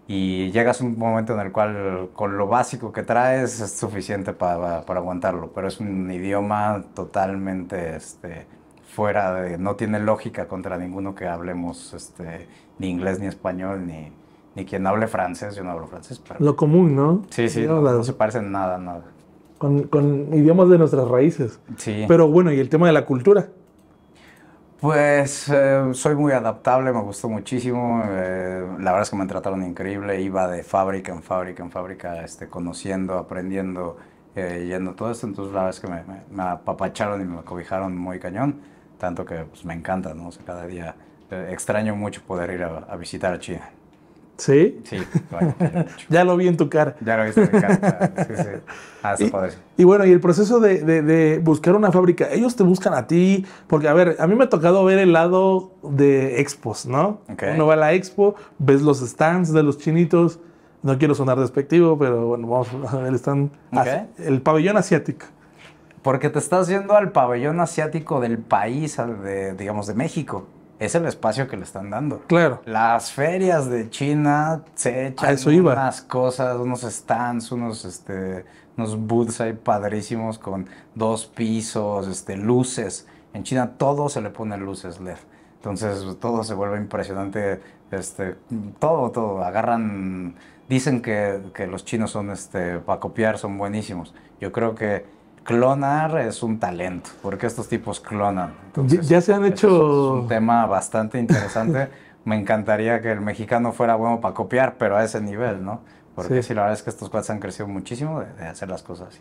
y llegas a un momento en el cual con lo básico que traes es suficiente para, aguantarlo, pero es un idioma totalmente este, fuera de, no tiene lógica contra ninguno que hablemos este, ni inglés ni español, ni, ni quien hable francés, yo no hablo francés. Pero... Lo común, ¿no? Sí, sí, no, no se parecen nada, nada. Con, con idiomas de nuestras raíces. Sí. Pero bueno, y el tema de la cultura. Pues eh, soy muy adaptable, me gustó muchísimo. Eh, la verdad es que me trataron increíble. Iba de fábrica en fábrica en fábrica, este, conociendo, aprendiendo, eh, yendo todo esto. Entonces la verdad es que me, apapacharon y me cobijaron muy cañón. Tanto que pues, me encanta, ¿no? cada día extraño mucho poder ir a visitar a China. ¿Sí? Sí, ya lo vi en tu cara. Ya lo vi en mi cara. Sí, sí. Ah, y, y bueno, y el proceso de, buscar una fábrica, ellos te buscan a ti, porque a ver, a mí me ha tocado ver el lado de expos, ¿no? Uno va a la expo, ves los stands de los chinitos, no quiero sonar despectivo, pero bueno, vamos a ver el stand, el pabellón asiático. Porque te estás yendo al pabellón asiático del país, de, digamos, de México es el espacio que le están dando. Claro. Las ferias de China se echan unas cosas, unos stands, unos este unos booths ahí padrísimos con dos pisos, este luces. En China todo se le pone luces LED. Entonces todo se vuelve impresionante, este todo todo agarran dicen que, que los chinos son este para copiar son buenísimos. Yo creo que clonar es un talento, porque estos tipos clonan. ya se han este hecho... Es un tema bastante interesante. Me encantaría que el mexicano fuera bueno para copiar, pero a ese nivel, ¿no? Porque si la verdad es que estos cuates han crecido muchísimo de, hacer las cosas así.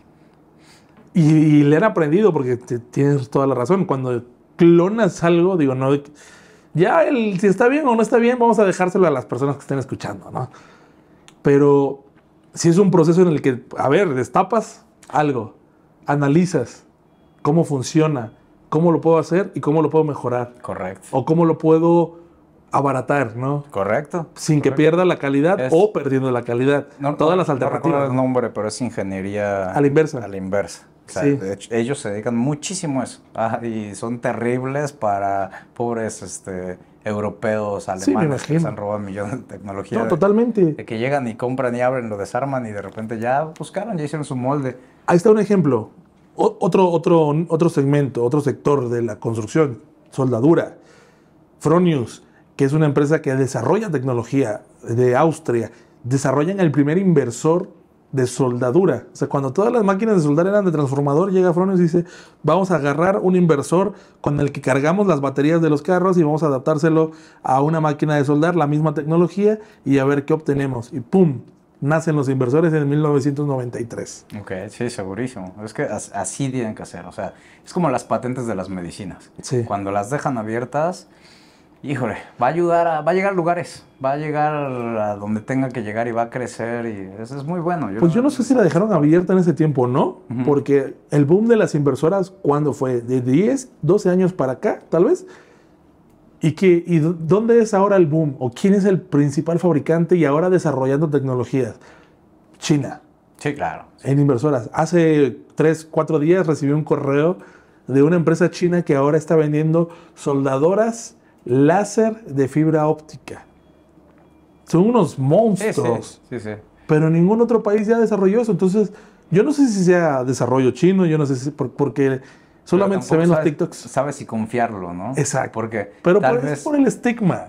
Y, le han aprendido, porque tienes toda la razón. Cuando clonas algo, digo, no... Ya si está bien o no está bien, vamos a dejárselo a las personas que estén escuchando, ¿no? Pero si es un proceso en el que, a ver, destapas algo analizas cómo funciona, cómo lo puedo hacer y cómo lo puedo mejorar. Correcto. O cómo lo puedo abaratar, ¿no? Correcto. Sin que pierda la calidad o perdiendo la calidad. Todas las alternativas. No nombre, pero es ingeniería... A la inversa. A la inversa. ellos se dedican muchísimo a eso. Ah, y son terribles para pobres este, europeos, alemanes, que se han robado millones de tecnología. totalmente. que llegan y compran y abren, lo desarman y de repente ya buscaron, ya hicieron su molde. Ahí está un ejemplo. otro, otro, otro segmento, otro sector de la construcción, soldadura. Fronius, que es una empresa que desarrolla tecnología de Austria, desarrollan el primer inversor de soldadura. O sea, cuando todas las máquinas de soldar eran de transformador, llega Fronius y dice, vamos a agarrar un inversor con el que cargamos las baterías de los carros y vamos a adaptárselo a una máquina de soldar, la misma tecnología, y a ver qué obtenemos. Y ¡pum! nacen los inversores en 1993. Ok, sí, segurísimo. Es que así tienen que hacer. O sea, es como las patentes de las medicinas. Cuando las dejan abiertas, híjole, va a ayudar, a, va a llegar a lugares, va a llegar a donde tenga que llegar y va a crecer y eso es muy bueno. pues yo no sé si la dejaron abierta en ese tiempo o no, porque el boom de las inversoras, cuando fue? ¿De 10, 12 años para acá, tal vez? ¿Y, dónde es ahora el boom? ¿O quién es el principal fabricante y ahora desarrollando tecnologías? China. Sí, claro. En inversoras. Hace 3, 4 días recibí un correo de una empresa china que ahora está vendiendo soldadoras láser de fibra óptica. Son unos monstruos. Sí, sí, pero ningún otro país ya desarrolló eso. Entonces, yo no sé si sea desarrollo chino, yo no sé si porque Solamente se ven los TikToks. Sabes si confiarlo, ¿no? Exacto. Porque Pero tal por, vez... es por el estigma.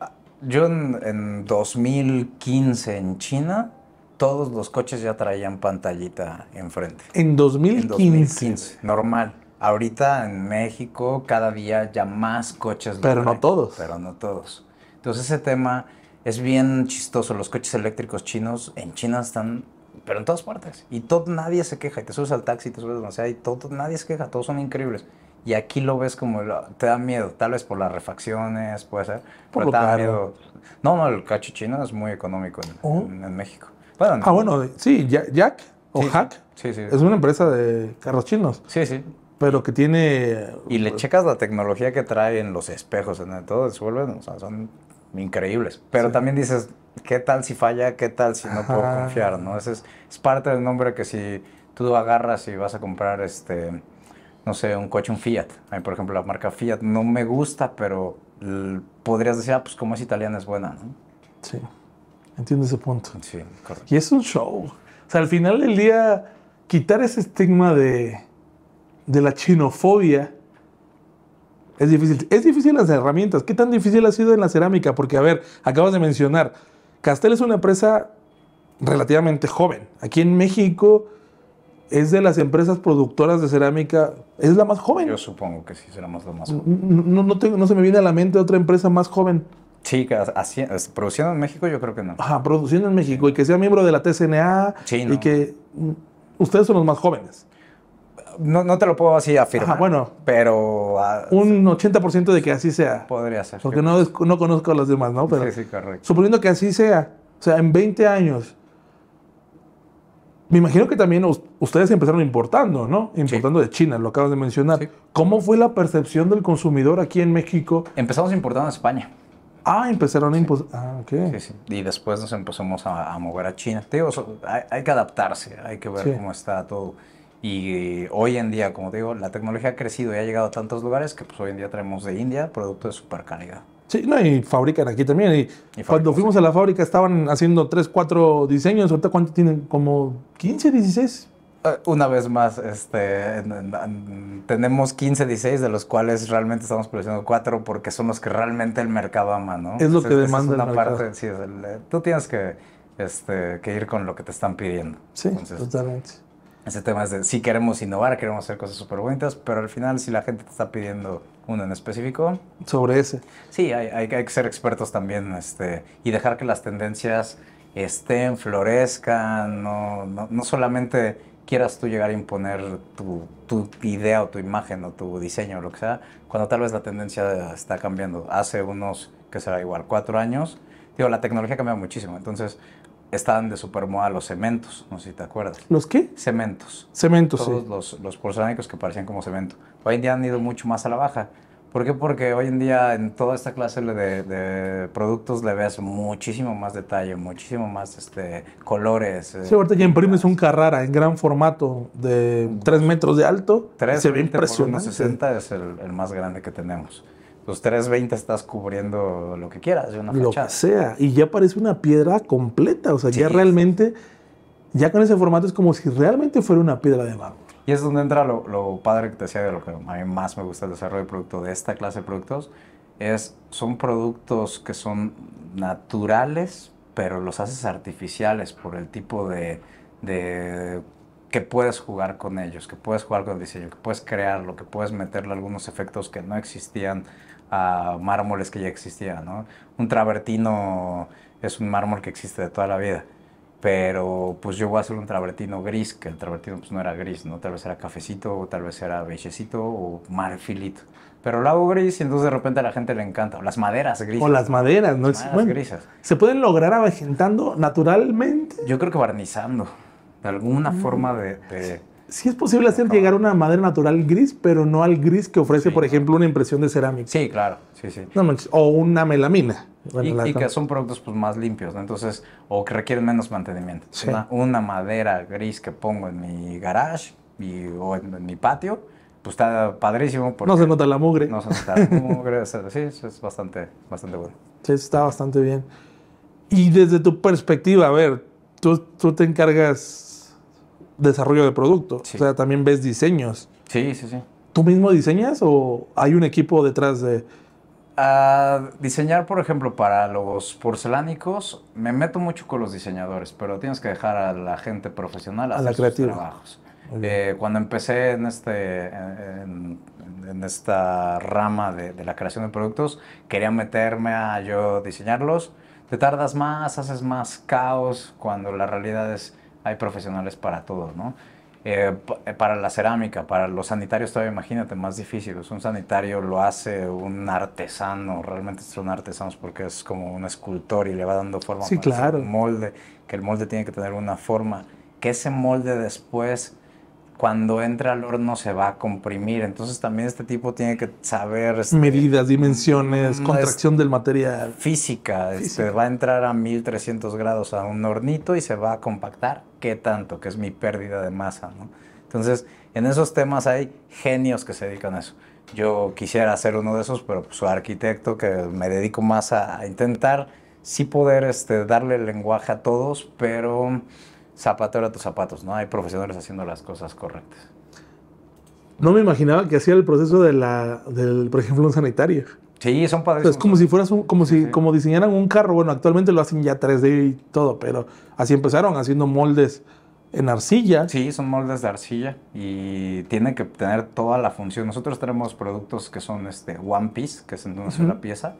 Ah, yo en, 2015 en China, todos los coches ya traían pantallita enfrente. En 2015. En 2015, normal. Ahorita en México cada día ya más coches. Pero no todos. Pero no todos. Entonces ese tema es bien chistoso. Los coches eléctricos chinos en China están pero en todas partes. Y todo, nadie se queja. Y te subes al taxi, te subes sé y todo, nadie se queja. Todos son increíbles. Y aquí lo ves como, te da miedo, tal vez por las refacciones, puede ser. Por lo te da miedo. No, no, el cacho chino es muy económico en, oh. México. ah, bueno, sí, Jack o Hack. Sí, sí, es una empresa de carros chinos. Sí, sí. Pero que tiene... Y le pues, checas la tecnología que traen los espejos, en todo, son increíbles. Pero también dices, ¿qué tal si falla? ¿Qué tal si no puedo confiar? ¿no? Ese es, parte del nombre que si tú agarras y vas a comprar, este, no sé, un coche, un Fiat. por ejemplo, la marca Fiat no me gusta, pero podrías decir, ah, pues como es italiana es buena, ¿no? Sí, entiendo ese punto. Sí, correcto. Y es un show. O sea, al final del día, quitar ese estigma de, de la chinofobia es difícil. Es difícil las herramientas. ¿Qué tan difícil ha sido en la cerámica? Porque, a ver, acabas de mencionar Castel es una empresa relativamente joven. Aquí en México es de las empresas productoras de cerámica, es la más joven. Yo supongo que sí, será más la más joven. No, no, tengo, no se me viene a la mente otra empresa más joven. Sí, así, produciendo en México yo creo que no. Ajá, produciendo en México y que sea miembro de la TCNA y que mm, ustedes son los más jóvenes no, no, te lo puedo así afirmar. bueno. Pero. Ah, un 80% de que así sea. Podría ser. Porque no, no conozco a los demás, ¿no? Pero, sí, sí, correcto. Suponiendo que así sea, o sea, en 20 años. Me imagino que también ustedes empezaron importando, ¿no? Importando de China, lo acabas de mencionar. ¿Cómo fue la percepción del consumidor aquí en México? Empezamos importando a España. Ah, empezaron a importar. Ah, ok. Y después nos empezamos a, mover a China. Te digo, hay, que adaptarse, hay que ver cómo está todo. Y eh, hoy en día, como te digo, la tecnología ha crecido y ha llegado a tantos lugares que pues hoy en día traemos de India productos de super calidad. Sí, no, y fabrican aquí también. Y, cuando fuimos a la fábrica estaban haciendo 3, 4 diseños. ¿Ahorita cuánto tienen? ¿Como 15, 16? Eh, una vez más, este, tenemos 15, 16, de los cuales realmente estamos produciendo 4 porque son los que realmente el mercado ama, ¿no? Es lo que demanda Parte, eh, tú tienes que, este, que ir con lo que te están pidiendo. Sí, totalmente ese tema es de si queremos innovar, queremos hacer cosas súper bonitas, pero al final si la gente te está pidiendo uno en específico... Sobre ese. Sí, hay, hay, que ser expertos también este, y dejar que las tendencias estén, florezcan, no, no, solamente quieras tú llegar a imponer tu, tu, idea o tu imagen o tu diseño o lo que sea, cuando tal vez la tendencia está cambiando. Hace unos, que será igual, cuatro años, digo, la tecnología cambia muchísimo, entonces estaban de moda los cementos, no sé si te acuerdas. ¿Los qué? Cementos. Cementos, sí. los, los porcelánicos que parecían como cemento. Hoy en día han ido mucho más a la baja. ¿Por qué? Porque hoy en día en toda esta clase de, de productos le ves muchísimo más detalle, muchísimo más este, colores. Eh, sí, ahorita ya imprimes un Carrara en gran formato de 3 metros de alto. 3, se ve impresionante. 60 es el más grande que tenemos los 320 estás cubriendo lo que quieras de una Lo que sea. Y ya parece una piedra completa. O sea, ya realmente, ya con ese formato es como si realmente fuera una piedra de mármol. Y es donde entra lo, padre que te decía de lo que a mí más me gusta el desarrollo de producto de esta clase de productos. Es, son productos que son naturales, pero los haces artificiales por el tipo de, de que puedes jugar con ellos, que puedes jugar con el diseño, que puedes crearlo, que puedes meterle algunos efectos que no existían a mármoles que ya existían, ¿no? Un travertino es un mármol que existe de toda la vida, pero pues yo voy a hacer un travertino gris, que el travertino pues no era gris, ¿no? Tal vez era cafecito, o tal vez era beigecito o marfilito. Pero lo hago gris y entonces de repente a la gente le encanta. O las maderas grises. O las maderas, ¿no? Las bueno, grises. ¿Se pueden lograr avejentando naturalmente? Yo creo que barnizando. De alguna mm. forma de sí es posible hacer llegar una madera natural gris, pero no al gris que ofrece, por ejemplo, una impresión de cerámica. Sí, claro. Sí, sí. o una melamina. y, que son productos pues, más limpios, Entonces, o que requieren menos mantenimiento. Una, madera gris que pongo en mi garage y, o en, mi patio, pues está padrísimo. no se nota la mugre. No se nota la mugre. sí, es bastante, bueno. Sí, está bastante bien. Y desde tu perspectiva, a ver, tú te encargas desarrollo de producto. O sea, también ves diseños. Sí, sí, sí. ¿Tú mismo diseñas o hay un equipo detrás de...? Ah, diseñar, por ejemplo, para los porcelánicos, me meto mucho con los diseñadores, pero tienes que dejar a la gente profesional a hacer la sus trabajos. Eh, cuando empecé en, este, en, esta rama de, de, la creación de productos, quería meterme a yo diseñarlos. Te tardas más, haces más caos, cuando la realidad es hay profesionales para todo, ¿no? Eh, eh, para la cerámica, para los sanitarios todavía imagínate, más difícil. Un sanitario lo hace un artesano, realmente son artesanos porque es como un escultor y le va dando forma sí, claro. un molde, que el molde tiene que tener una forma, que ese molde después cuando entra al horno se va a comprimir. Entonces también este tipo tiene que saber... Este, Medidas, dimensiones, mm, contracción del material. Física, Se este, va a entrar a 1300 grados a un hornito y se va a compactar. ¿Qué tanto? Que es mi pérdida de masa. ¿no? Entonces, en esos temas hay genios que se dedican a eso. Yo quisiera ser uno de esos, pero soy pues, arquitecto que me dedico más a, a intentar sí poder este, darle lenguaje a todos, pero zapatero a tus zapatos, ¿no? Hay profesionales haciendo las cosas correctas. No me imaginaba que hacía el proceso de la, del, por ejemplo, un sanitario. Sí, son padres. es pues, como si fueras como si, como diseñaran un carro. Bueno, actualmente lo hacen ya 3D y todo, pero así empezaron haciendo moldes en arcilla. Sí, son moldes de arcilla y tiene que tener toda la función. Nosotros tenemos productos que son este one piece, que es una sola pieza.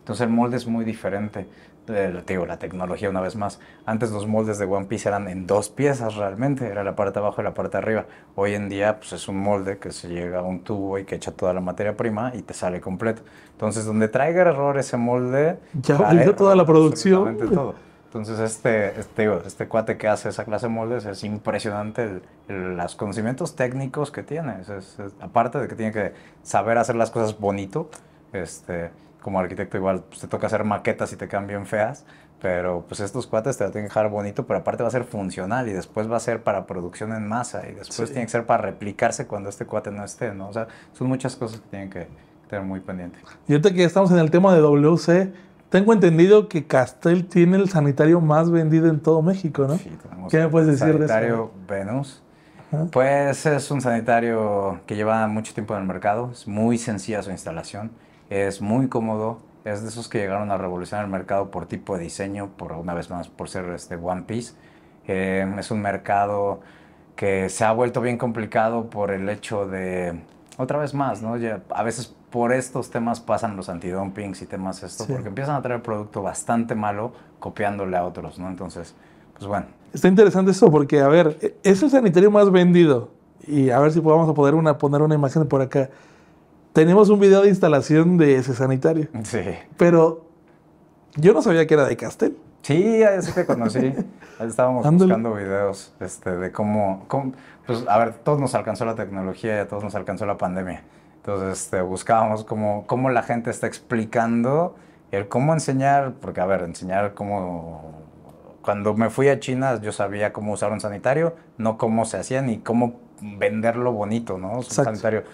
Entonces el molde es muy diferente. Te digo, la tecnología una vez más. Antes los moldes de One Piece eran en dos piezas realmente, era la parte de abajo y la parte de arriba. Hoy en día pues es un molde que se llega a un tubo y que echa toda la materia prima y te sale completo. Entonces donde traiga error ese molde... Ya valió toda la producción. Todo. Entonces este, este, este cuate que hace esa clase de moldes es impresionante los conocimientos técnicos que tiene. es, aparte de que tiene que saber hacer las cosas bonito, este como arquitecto igual pues, te toca hacer maquetas y te quedan bien feas, pero pues estos cuates te lo tienen que dejar bonito, pero aparte va a ser funcional y después va a ser para producción en masa y después tiene que ser para replicarse cuando este cuate no esté, ¿no? O sea, son muchas cosas que tienen que tener muy pendiente. Y ahorita que estamos en el tema de WC, tengo entendido que Castel tiene el sanitario más vendido en todo México, ¿no? Sí, tenemos ¿Qué me puedes decir de eso? Sanitario Venus. Pues es un sanitario que lleva mucho tiempo en el mercado, es muy sencilla su instalación es muy cómodo, es de esos que llegaron a revolucionar el mercado por tipo de diseño, por una vez más por ser este One Piece. Eh, es un mercado que se ha vuelto bien complicado por el hecho de, otra vez más, ¿no? a veces por estos temas pasan los antidumpings y temas esto, porque empiezan a traer producto bastante malo copiándole a otros, ¿no? Entonces, pues bueno. Está interesante eso porque, a ver, e-, es el sanitario más vendido. Y a ver si podemos poder una, poner una imagen por acá. Tenemos un video de instalación de ese sanitario. Sí. Pero yo no sabía que era de Castel. Sí, así te conocí. Estábamos buscando videos este, de cómo, Pues a ver, todos nos alcanzó la tecnología todos nos alcanzó la pandemia. Entonces este, buscábamos cómo, cómo la gente está explicando el cómo enseñar, porque a ver, enseñar cómo cuando me fui a China yo sabía cómo usar un sanitario, no cómo se hacía ni cómo venderlo bonito, ¿no? Un sanitario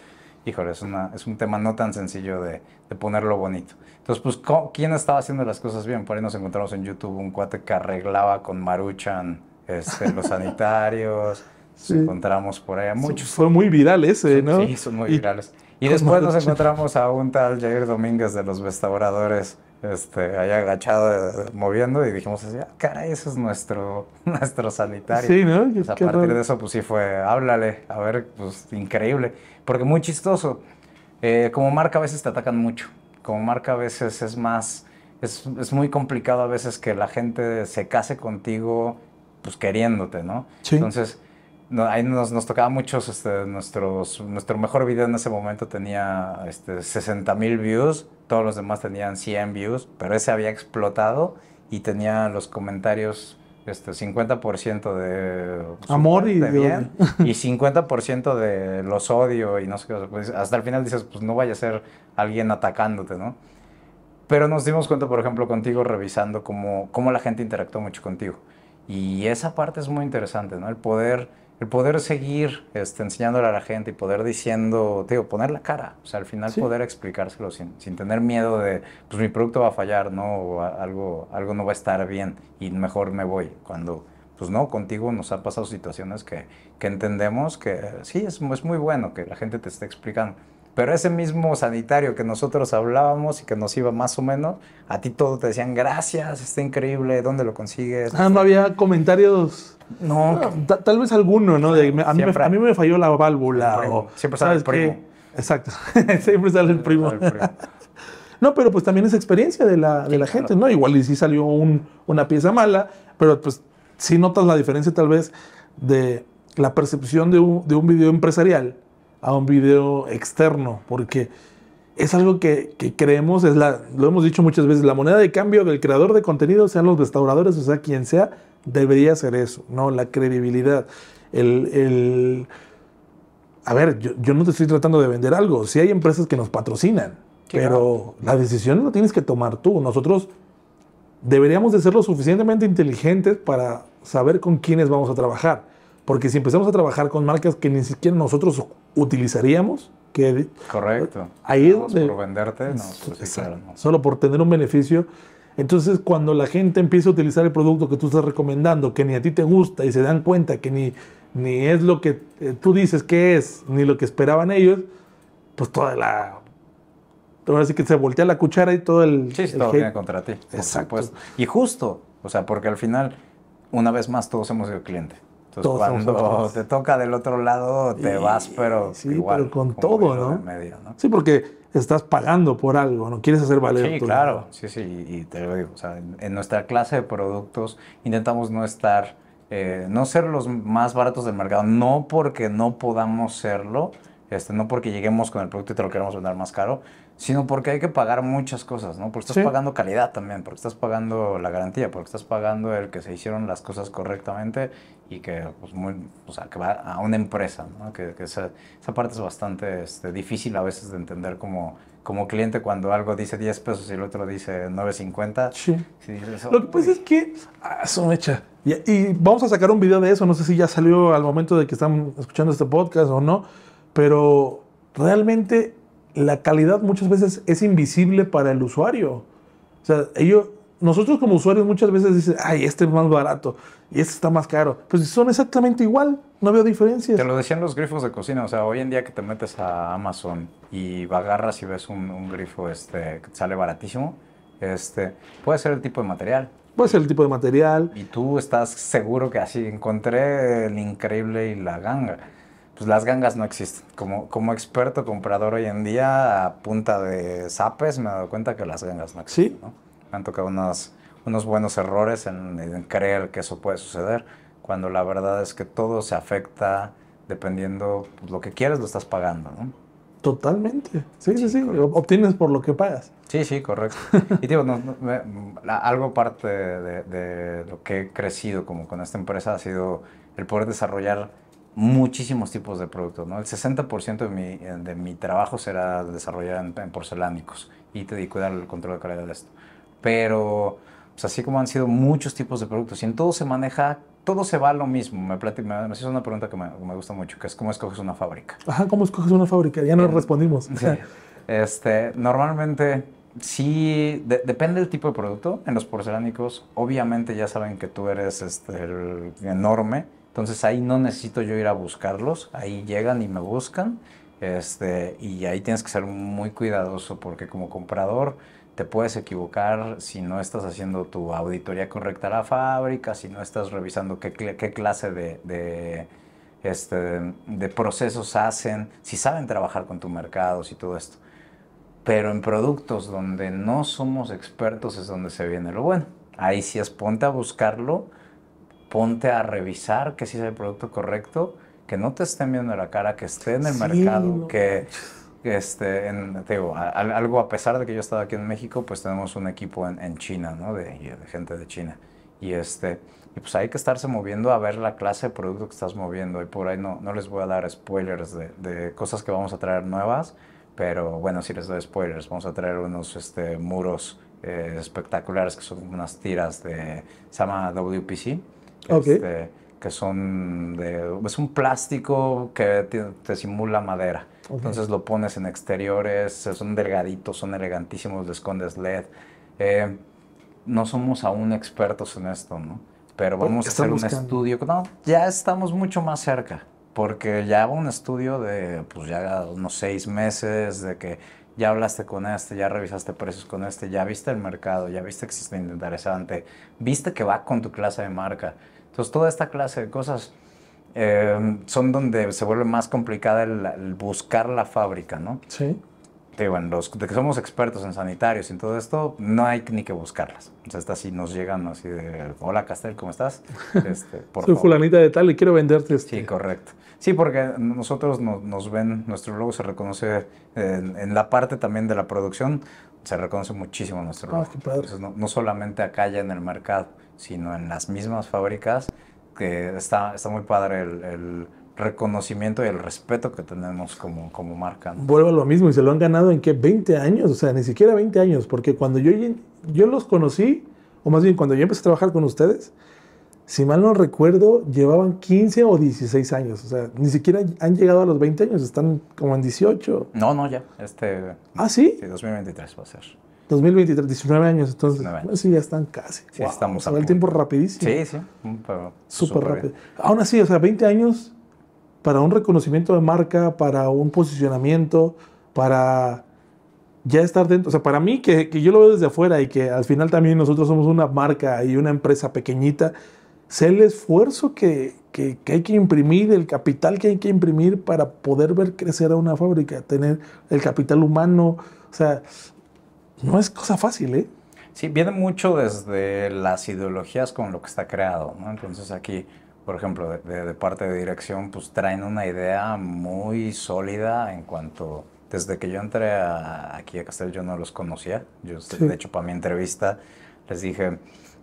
híjole, es, una, es un tema no tan sencillo de, ponerlo bonito. Entonces, pues, ¿quién estaba haciendo las cosas bien? Por ahí nos encontramos en YouTube un cuate que arreglaba con Maruchan este, los sanitarios. Sí. encontramos por a muchos. Fue muy viral ese, ¿eh? ¿no? Sí, son muy virales. Y después nos encontramos a un tal Jair Domínguez de los restauradores, este, ahí agachado, eh, moviendo, y dijimos así, ah, caray, cara, eso es nuestro, nuestro sanitario. Sí, ¿no? Pues, a partir de eso, pues sí fue, háblale, a ver, pues increíble. Porque muy chistoso. Eh, como marca a veces te atacan mucho. Como marca a veces es más, es, muy complicado a veces que la gente se case contigo, pues queriéndote, ¿no? Entonces, ahí nos, nos tocaba mucho, este, nuestros, nuestro mejor video en ese momento tenía este, 60 mil views, todos los demás tenían 100 views, pero ese había explotado y tenía los comentarios 50% este, de amor y, de bien, y 50% de los odio y no sé qué. Pues, hasta el final dices, pues no vaya a ser alguien atacándote, ¿no? Pero nos dimos cuenta, por ejemplo, contigo revisando cómo, cómo la gente interactuó mucho contigo. Y esa parte es muy interesante, ¿no? El poder el poder seguir este, enseñándole a la gente y poder diciendo, digo, poner la cara, o sea, al final poder explicárselo sin, sin, tener miedo de, pues mi producto va a fallar, ¿no? O algo, algo no va a estar bien y mejor me voy. Cuando, pues no, contigo nos han pasado situaciones que, entendemos que sí, es, es muy bueno que la gente te esté explicando. Pero ese mismo sanitario que nosotros hablábamos y que nos iba más o menos, a ti todos te decían, gracias, está increíble, ¿dónde lo consigues? Ah, no había comentarios. No. tal vez alguno, ¿no? a, mí me, falló la válvula. Siempre, sale el primo. Exacto. siempre sale el primo. no, pero pues también es experiencia de la, gente, ¿no? Igual y si salió una pieza mala, pero pues sí notas la diferencia tal vez de la percepción de de un video empresarial a un video externo, porque es algo que, creemos, es la, lo hemos dicho muchas veces, la moneda de cambio del creador de contenido, sean los restauradores, o sea, quien sea, debería ser eso, ¿no? La credibilidad, el... a ver, yo, no te estoy tratando de vender algo, si hay empresas que nos patrocinan, pero la decisión la tienes que tomar tú, nosotros deberíamos de ser lo suficientemente inteligentes para saber con quiénes vamos a trabajar porque si empezamos a trabajar con marcas que ni siquiera nosotros utilizaríamos, que correcto. Ahí es donde, por venderte, pues no, solo por tener un beneficio. Entonces, cuando la gente empieza a utilizar el producto que tú estás recomendando, que ni a ti te gusta y se dan cuenta que ni, ni es lo que eh, tú dices que es, ni lo que esperaban ellos, pues toda la ahora sí que se voltea la cuchara y todo el. Sí, todo viene contra ti. Exacto. Y justo, o sea, porque al final, una vez más, todos hemos sido cliente cuando te toca del otro lado, te vas, pero. Sí, igual, con todo, ¿no? Sí, porque estás pagando por algo, ¿no? Quieres hacer valer. Sí, claro, sí, sí, y te lo digo, o sea, en nuestra clase de productos intentamos no estar, eh, no ser los más baratos del mercado, no porque no podamos serlo, este, no porque lleguemos con el producto y te lo queremos vender más caro, sino porque hay que pagar muchas cosas, ¿no? Porque estás pagando calidad también, porque estás pagando la garantía, porque estás pagando el que se hicieron las cosas correctamente y que, pues, muy, que va a una empresa, ¿no? Que, que esa, esa, parte es bastante este, difícil a veces de entender como, como cliente cuando algo dice 10 pesos y el otro dice 9.50. Sí. Lo que pasa es que, ah, son Y, y vamos a sacar un video de eso, no sé si ya salió al momento de que están escuchando este podcast o no, pero realmente la calidad muchas veces es invisible para el usuario. O sea, ellos, nosotros como usuarios muchas veces dicen, ay, este es más barato y este está más caro. Pues son exactamente igual, no veo diferencias. Te lo decían los grifos de cocina, o sea, hoy en día que te metes a Amazon y agarras y ves un, un grifo este, que sale baratísimo, este, puede ser el tipo de material. Puede ser el tipo de material. Y tú estás seguro que así encontré el increíble y la ganga pues las gangas no existen. Como, como experto comprador hoy en día, a punta de zapes, me he dado cuenta que las gangas no existen. Me han tocado unos, unos buenos errores en, creer que eso puede suceder, cuando la verdad es que todo se afecta dependiendo pues, lo que quieres, lo estás pagando. ¿no? Totalmente. Sí, sí, sí. Obtienes por lo que pagas. Sí, sí, correcto. y digo, algo parte de, de lo que he crecido como con esta empresa ha sido el poder desarrollar muchísimos tipos de productos. ¿no? El 60% de mi, de mi trabajo será desarrollar en, porcelánicos y, te, a dar el control de calidad de esto. Pero pues así como han sido muchos tipos de productos y en todo se maneja, todo se va a lo mismo. Me, me, haces una pregunta que me, gusta mucho, que es cómo escoges una fábrica. Ajá, ¿cómo escoges una fábrica? Ya nos respondimos. este, normalmente sí, depende del tipo de producto. En los porcelánicos, obviamente ya saben que tú eres este, el enorme entonces ahí no necesito yo ir a buscarlos, ahí llegan y me buscan. Este, y ahí tienes que ser muy cuidadoso porque como comprador te puedes equivocar si no estás haciendo tu auditoría correcta a la fábrica, si no estás revisando qué, qué clase de, de, este, de procesos hacen, si saben trabajar con tu mercado, y todo esto. Pero en productos donde no somos expertos es donde se viene lo bueno. Ahí sí es ponte a buscarlo ponte a revisar que si es el producto correcto, que no te estén viendo la cara, que esté en el mercado, que este, en, algo a pesar de que yo estaba aquí en México, pues tenemos un equipo en, China, ¿no? De, gente de China. Y este, y pues hay que estarse moviendo a ver la clase de producto que estás moviendo. Y por ahí no, no les voy a dar spoilers de, cosas que vamos a traer nuevas, pero bueno, si les doy spoilers, vamos a traer unos este, muros eh, espectaculares que son unas tiras de, se llama WPC este, que son de, es un plástico que te, simula madera. Entonces lo pones en exteriores, son delgaditos, son elegantísimos, le escondes LED. Eh, no somos aún expertos en esto, ¿no? Pero vamos a hacer un estudio. No, ya estamos mucho más cerca, porque ya hago un estudio de, pues ya unos seis meses, de que ya hablaste con este, ya revisaste precios con este, ya viste el mercado, ya viste que existe interesante, viste que va con tu clase de marca. Entonces, toda esta clase de cosas eh, son donde se vuelve más complicada el buscar la fábrica, ¿no? Sí digo, los de que somos expertos en sanitarios y todo esto, no hay ni que buscarlas. O sea, estas sí nos llegan así de, hola Castel, ¿cómo estás? Este, por Soy fulanita de tal y quiero venderte este. Sí, correcto. Sí, porque nosotros nos ven, nuestro logo se reconoce en, la parte también de la producción, se reconoce muchísimo nuestro ah, logo. Ah, qué padre. no, solamente acá ya en el mercado, sino en las mismas fábricas, que está, está muy padre el reconocimiento y el respeto que tenemos como, como marca. Vuelvo a lo mismo, y se lo han ganado en qué, 20 años, o sea, ni siquiera 20 años, porque cuando yo, yo los conocí, o más bien cuando yo empecé a trabajar con ustedes, si mal no recuerdo, llevaban 15 o 16 años, o sea, ni siquiera han llegado a los 20 años, están como en 18. No, no, ya, este... Ah, sí. Sí, 2023 va a ser. 2023, 19 años, entonces. 19 pues Sí, ya están casi. estamos o sea, el tiempo rapidísimo. Sí, sí. Súper rápido. Aún así, o sea, 20 años para un reconocimiento de marca, para un posicionamiento, para ya estar dentro. O sea, para mí, que, yo lo veo desde afuera y que al final también nosotros somos una marca y una empresa pequeñita, sé el esfuerzo que, que, que hay que imprimir, el capital que hay que imprimir para poder ver crecer a una fábrica, tener el capital humano. O sea, no es cosa fácil, ¿eh? Sí, viene mucho desde las ideologías con lo que está creado, ¿no? Entonces aquí por ejemplo, de, parte de dirección, pues traen una idea muy sólida en cuanto... Desde que yo entré aquí a Castel, yo no los conocía. Yo, de hecho, para mi entrevista les dije,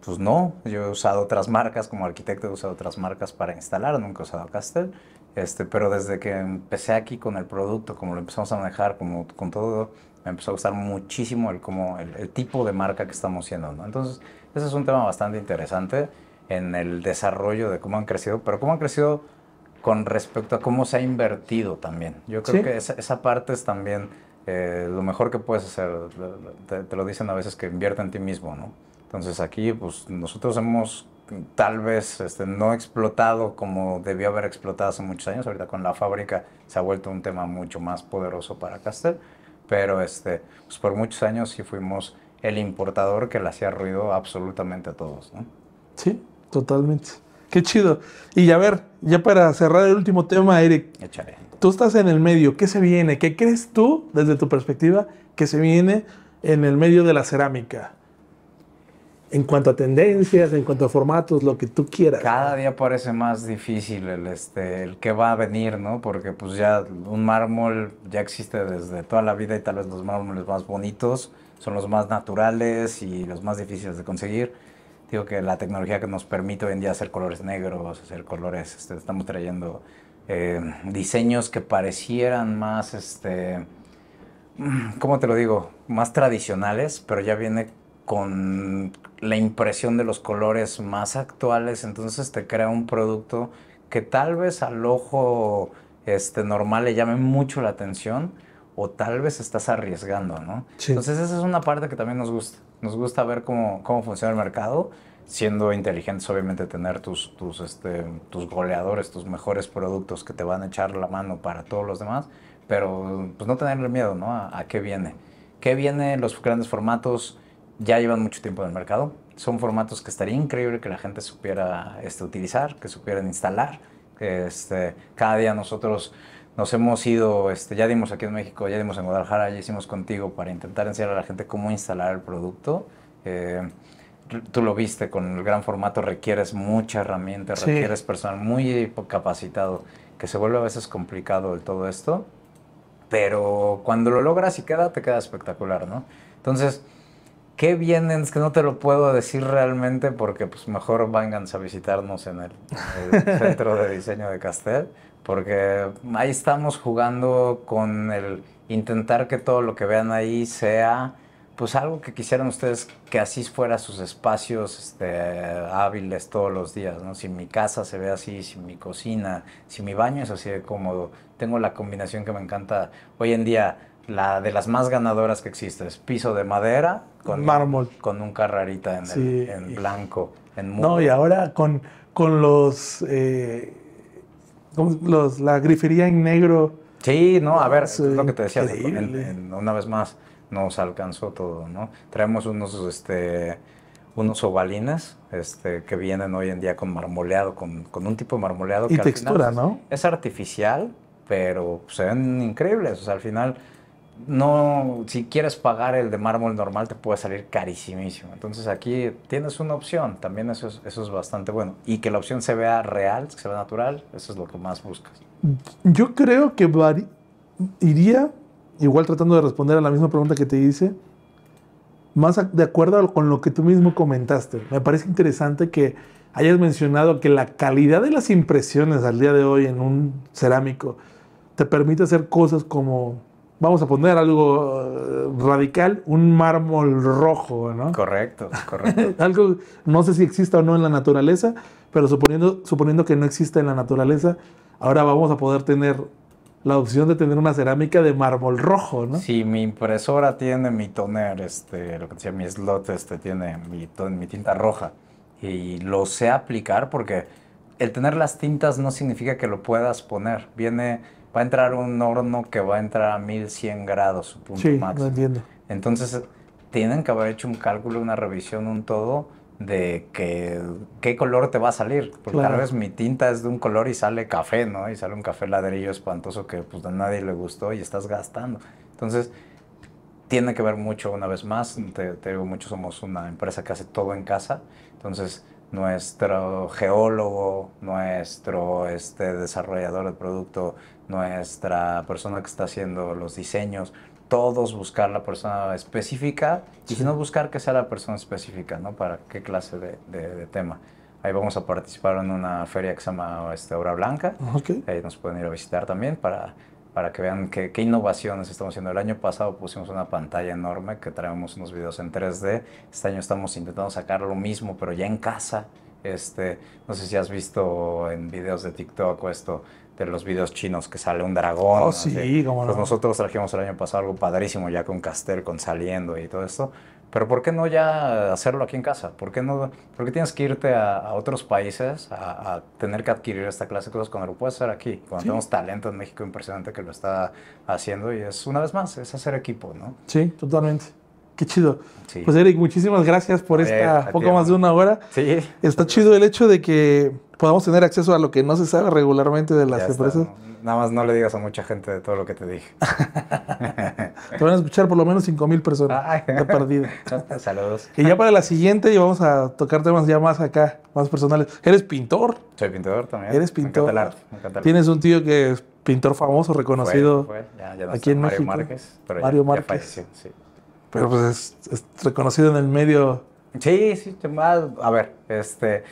pues no, yo he usado otras marcas, como arquitecto he usado otras marcas para instalar, nunca he usado Castel, este, pero desde que empecé aquí con el producto, como lo empezamos a manejar, como con todo, me empezó a gustar muchísimo el, como el, tipo de marca que estamos haciendo, ¿no? Entonces, ese es un tema bastante interesante en el desarrollo de cómo han crecido, pero cómo han crecido con respecto a cómo se ha invertido también. Yo creo que esa, esa, parte es también eh, lo mejor que puedes hacer. Te, lo dicen a veces que invierte en ti mismo, ¿no? Entonces aquí, pues nosotros hemos tal vez este, no explotado como debió haber explotado hace muchos años. Ahorita con la fábrica se ha vuelto un tema mucho más poderoso para Castel, pero este, pues, por muchos años sí fuimos el importador que le hacía ruido absolutamente a todos, ¿no? Sí, Totalmente. Qué chido. Y a ver, ya para cerrar el último tema, Eric. Échale. Tú estás en el medio. ¿Qué se viene? ¿Qué crees tú, desde tu perspectiva, que se viene en el medio de la cerámica? En cuanto a tendencias, en cuanto a formatos, lo que tú quieras. Cada día parece más difícil el, este, el que va a venir, ¿no? Porque pues ya un mármol ya existe desde toda la vida y tal vez los mármoles más bonitos son los más naturales y los más difíciles de conseguir que la tecnología que nos permite hoy en día hacer colores negros, hacer colores, este, estamos trayendo eh, diseños que parecieran más, este, mm, ¿cómo te lo digo? Más tradicionales, pero ya viene con la impresión de los colores más actuales, entonces te crea un producto que tal vez al ojo este, normal le llame mucho la atención o tal vez estás arriesgando, ¿no? Entonces esa es una parte que también nos gusta. Nos gusta ver cómo, funciona el mercado, siendo inteligentes, obviamente, tener tus, tus, este, tus goleadores, tus mejores productos que te van a echar la mano para todos los demás, pero pues no tenerle miedo, ¿no? A, qué viene. ¿Qué viene? Los grandes formatos ya llevan mucho tiempo en el mercado. Son formatos que estaría increíble que la gente supiera este, utilizar, que supieran instalar. Este, cada día nosotros nos hemos ido, este, ya dimos aquí en México, ya dimos en Guadalajara, ya hicimos contigo para intentar enseñar a la gente cómo instalar el producto. Eh, tú lo viste, con el gran formato requieres mucha herramienta, requieres personal muy capacitado, que se vuelve a veces complicado el todo esto, pero cuando lo logras y queda, te queda espectacular, ¿no? Entonces, ¿qué vienen? que no te lo puedo decir realmente porque pues mejor vánganse a visitarnos en el, el Centro de Diseño de Castel porque ahí estamos jugando con el intentar que todo lo que vean ahí sea pues algo que quisieran ustedes que así fuera sus espacios este, hábiles todos los días, ¿no? Si mi casa se ve así, si mi cocina, si mi baño es así de cómodo, tengo la combinación que me encanta hoy en día, la de las más ganadoras que existe, es piso de madera con mármol, con un carrarita en, blanco, en No, y ahora con, con los... Eh, los, la grifería en negro. Sí, no, a ver, es lo que te decía, una vez más, nos alcanzó todo, ¿no? Traemos unos, este, unos ovalines este, que vienen hoy en día con marmoleado, con, un tipo de marmoleado y textura, ¿no? Es, artificial, pero se ven increíbles. al final no, si quieres pagar el de mármol normal te puede salir carísimísimo. Entonces aquí tienes una opción, también eso es, eso es bastante bueno. Y que la opción se vea real, que se vea natural, eso es lo que más buscas. Yo creo que iría, igual tratando de responder a la misma pregunta que te hice, más de acuerdo con lo que tú mismo comentaste. Me parece interesante que hayas mencionado que la calidad de las impresiones al día de hoy en un cerámico te permite hacer cosas como vamos a poner algo eh, radical, un mármol rojo, ¿no? Correcto, correcto. algo, no sé si exista o no en la naturaleza, pero suponiendo, suponiendo que no existe en la naturaleza, ahora vamos a poder tener la opción de tener una cerámica de mármol rojo, ¿no? Sí, mi impresora tiene mi toner, este, lo que decía mi slot, este, tiene mi, mi tinta roja. Y lo sé aplicar porque el tener las tintas no significa que lo puedas poner. Viene va a entrar un horno que va a entrar a 1100 grados, su punto sí, Lo entiendo. Entonces, tienen que haber hecho un cálculo, una revisión, un todo de qué color te va a salir. Porque tal vez mi tinta es de un color y sale café, ¿no? Y sale un café ladrillo espantoso que pues a nadie le gustó y estás gastando. Entonces, tiene que ver mucho, una vez más, te, digo mucho, somos una empresa que hace todo en casa. Entonces, nuestro geólogo, nuestro este, desarrollador de producto, nuestra persona que está haciendo los diseños, todos buscar la persona específica y si no buscar que sea la persona específica, ¿no? Para qué clase de, tema. Ahí vamos a participar en una feria que se llama este, Blanca. Ah, Ahí nos pueden ir a visitar también para, para que vean qué, innovaciones estamos haciendo. El año pasado pusimos una pantalla enorme que traemos unos videos en 3D. Este año estamos intentando sacar lo mismo, pero ya en casa. Este, no sé si has visto en videos de TikTok o esto, de los videos chinos que sale un dragón. Oh, sí, pues nosotros trajimos el año pasado algo padrísimo ya con Castel, con Saliendo y todo esto. Pero ¿por qué no ya hacerlo aquí en casa? ¿Por qué, no, por qué tienes que irte a, otros países a, tener que adquirir esta clase de cosas cuando lo puedes hacer aquí? Cuando tenemos talento en México impresionante que lo está haciendo y es una vez más, es hacer equipo, ¿no? Sí, totalmente. Qué chido. Pues Eric, muchísimas gracias por esta poco más de una hora. Está chido el hecho de que podamos tener acceso a lo que no se sabe regularmente de las empresas. Nada más no le digas a mucha gente de todo lo que te dije. te van a escuchar por lo menos 5 mil personas Ay. perdido. Saludos. Y ya para la siguiente y vamos a tocar temas ya más acá, más personales. ¿Eres pintor? Soy pintor también. ¿Eres pintor? Me encanta Tienes un tío que es pintor famoso, reconocido aquí en México. Mario Márquez. Mario Márquez. sí pero pues es, reconocido en el medio. Sí, sí, a ver, este,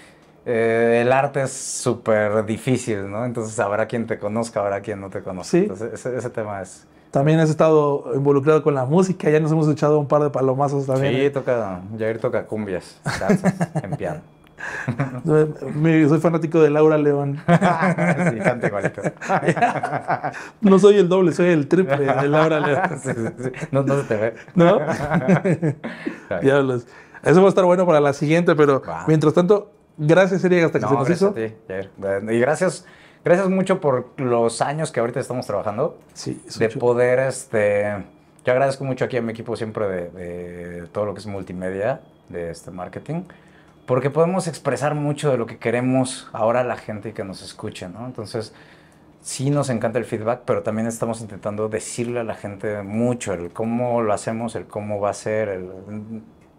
eh, el arte es súper difícil, ¿no? Entonces habrá quien te conozca, habrá quien no te conozca. Sí. ese, tema es... También has estado involucrado con la música, ya nos hemos echado un par de palomazos también. Sí, ¿eh? toca, Jair toca cumbias, danzas, en piano soy, fanático de Laura León. Ah, no soy el doble, soy el triple de Laura León. No, se te ve. Eso va a estar bueno para la siguiente, pero mientras tanto, gracias, Serie, hasta que se Y gracias gracias mucho por los años que ahorita estamos trabajando. de poder, este. Yo agradezco mucho aquí a mi equipo siempre de, de todo lo que es multimedia, de este marketing porque podemos expresar mucho de lo que queremos ahora a la gente que nos escuche, ¿no? Entonces, sí nos encanta el feedback, pero también estamos intentando decirle a la gente mucho el cómo lo hacemos, el cómo va a ser,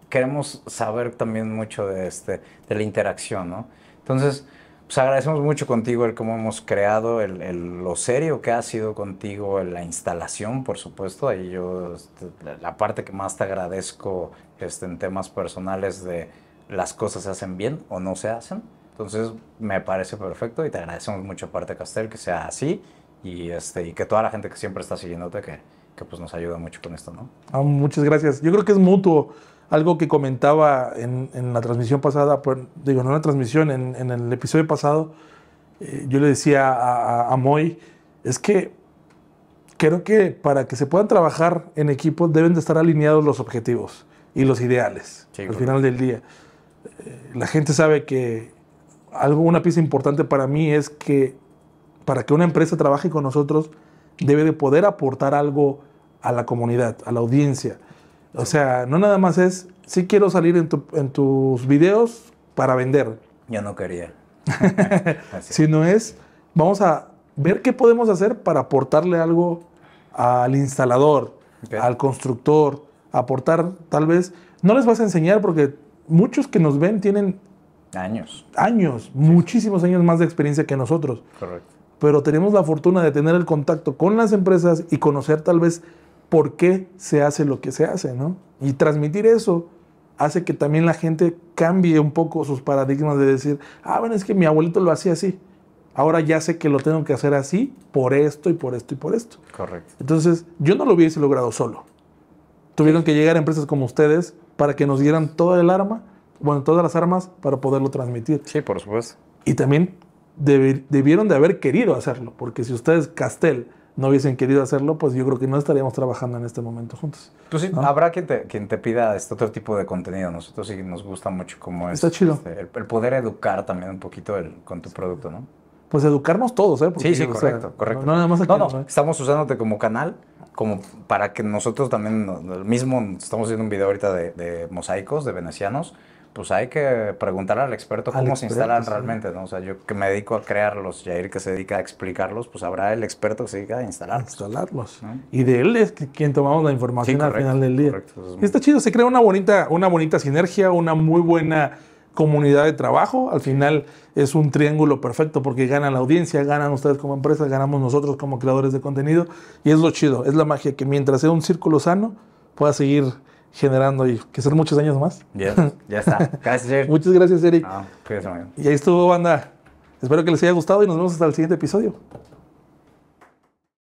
queremos saber también mucho de, este, de la interacción, ¿no? Entonces, pues agradecemos mucho contigo el cómo hemos creado, el, lo serio que ha sido contigo, la instalación, por supuesto. Ahí yo, este, la parte que más te agradezco este, en temas personales de, las cosas se hacen bien o no se hacen. Entonces me parece perfecto y te agradecemos mucho, parte Castel, que sea así y, este, y que toda la gente que siempre está siguiéndote, que, que pues nos ayuda mucho con esto, ¿no? Ah, muchas gracias. Yo creo que es mutuo. Algo que comentaba en, la transmisión pasada, pues, digo, no en la transmisión, en, el episodio pasado, eh, yo le decía a, a, Moy, es que creo que para que se puedan trabajar en equipo deben de estar alineados los objetivos y los ideales al final del día la gente sabe que algo, una pieza importante para mí es que para que una empresa trabaje con nosotros debe de poder aportar algo a la comunidad, a la audiencia. O sea, no nada más es, sí quiero salir en, tus videos para vender. ya no quería. sino es, vamos a ver qué podemos hacer para aportarle algo al instalador, al constructor, aportar tal vez, no les vas a enseñar porque muchos que nos ven tienen años, años, muchísimos años más de experiencia que nosotros. Correcto. Pero tenemos la fortuna de tener el contacto con las empresas y conocer tal vez por qué se hace lo que se hace, ¿no? Y transmitir eso hace que también la gente cambie un poco sus paradigmas de decir, ah, bueno, es que mi abuelito lo hacía así. Ahora ya sé que lo tengo que hacer así por esto y por esto y por esto. Correcto. Entonces, yo no lo hubiese logrado solo. Tuvieron que llegar a empresas como ustedes para que nos dieran toda el arma, bueno, todas las armas para poderlo transmitir. Sí, por supuesto. Y también debieron de haber querido hacerlo, porque si ustedes, Castel, no hubiesen querido hacerlo, pues yo creo que no estaríamos trabajando en este momento juntos. Pues sí, habrá quien te, quien te pida este otro tipo de contenido. Nosotros sí nos gusta mucho como es. Está chido. Este, el, poder educar también un poquito con tu producto, ¿no? Pues educarnos todos, ¿eh? sí, sí, correcto, correcto. No, nada más no, estamos usándote como canal como para que nosotros también, mismo, estamos haciendo un video ahorita de, mosaicos, de venecianos, pues hay que preguntar al experto cómo se instalan realmente, ¿no? O sea, yo que me dedico a crearlos, Jair que se dedica a explicarlos, pues habrá el experto que se dedica a instalarlos. instalarlos. Y de él es quien tomamos la información al final del día. Correcto, Está chido, se crea una bonita, una bonita sinergia, una muy buena comunidad de trabajo. Al final es un triángulo perfecto porque ganan la audiencia, ganan ustedes como empresa, ganamos nosotros como creadores de contenido. Y es lo chido, es la magia que mientras sea un círculo sano, pueda seguir generando y que ser muchos años más. ya está. Gracias, Eric. Muchas gracias, Eric. y ahí estuvo, banda. Espero que les haya gustado y nos vemos hasta el siguiente episodio.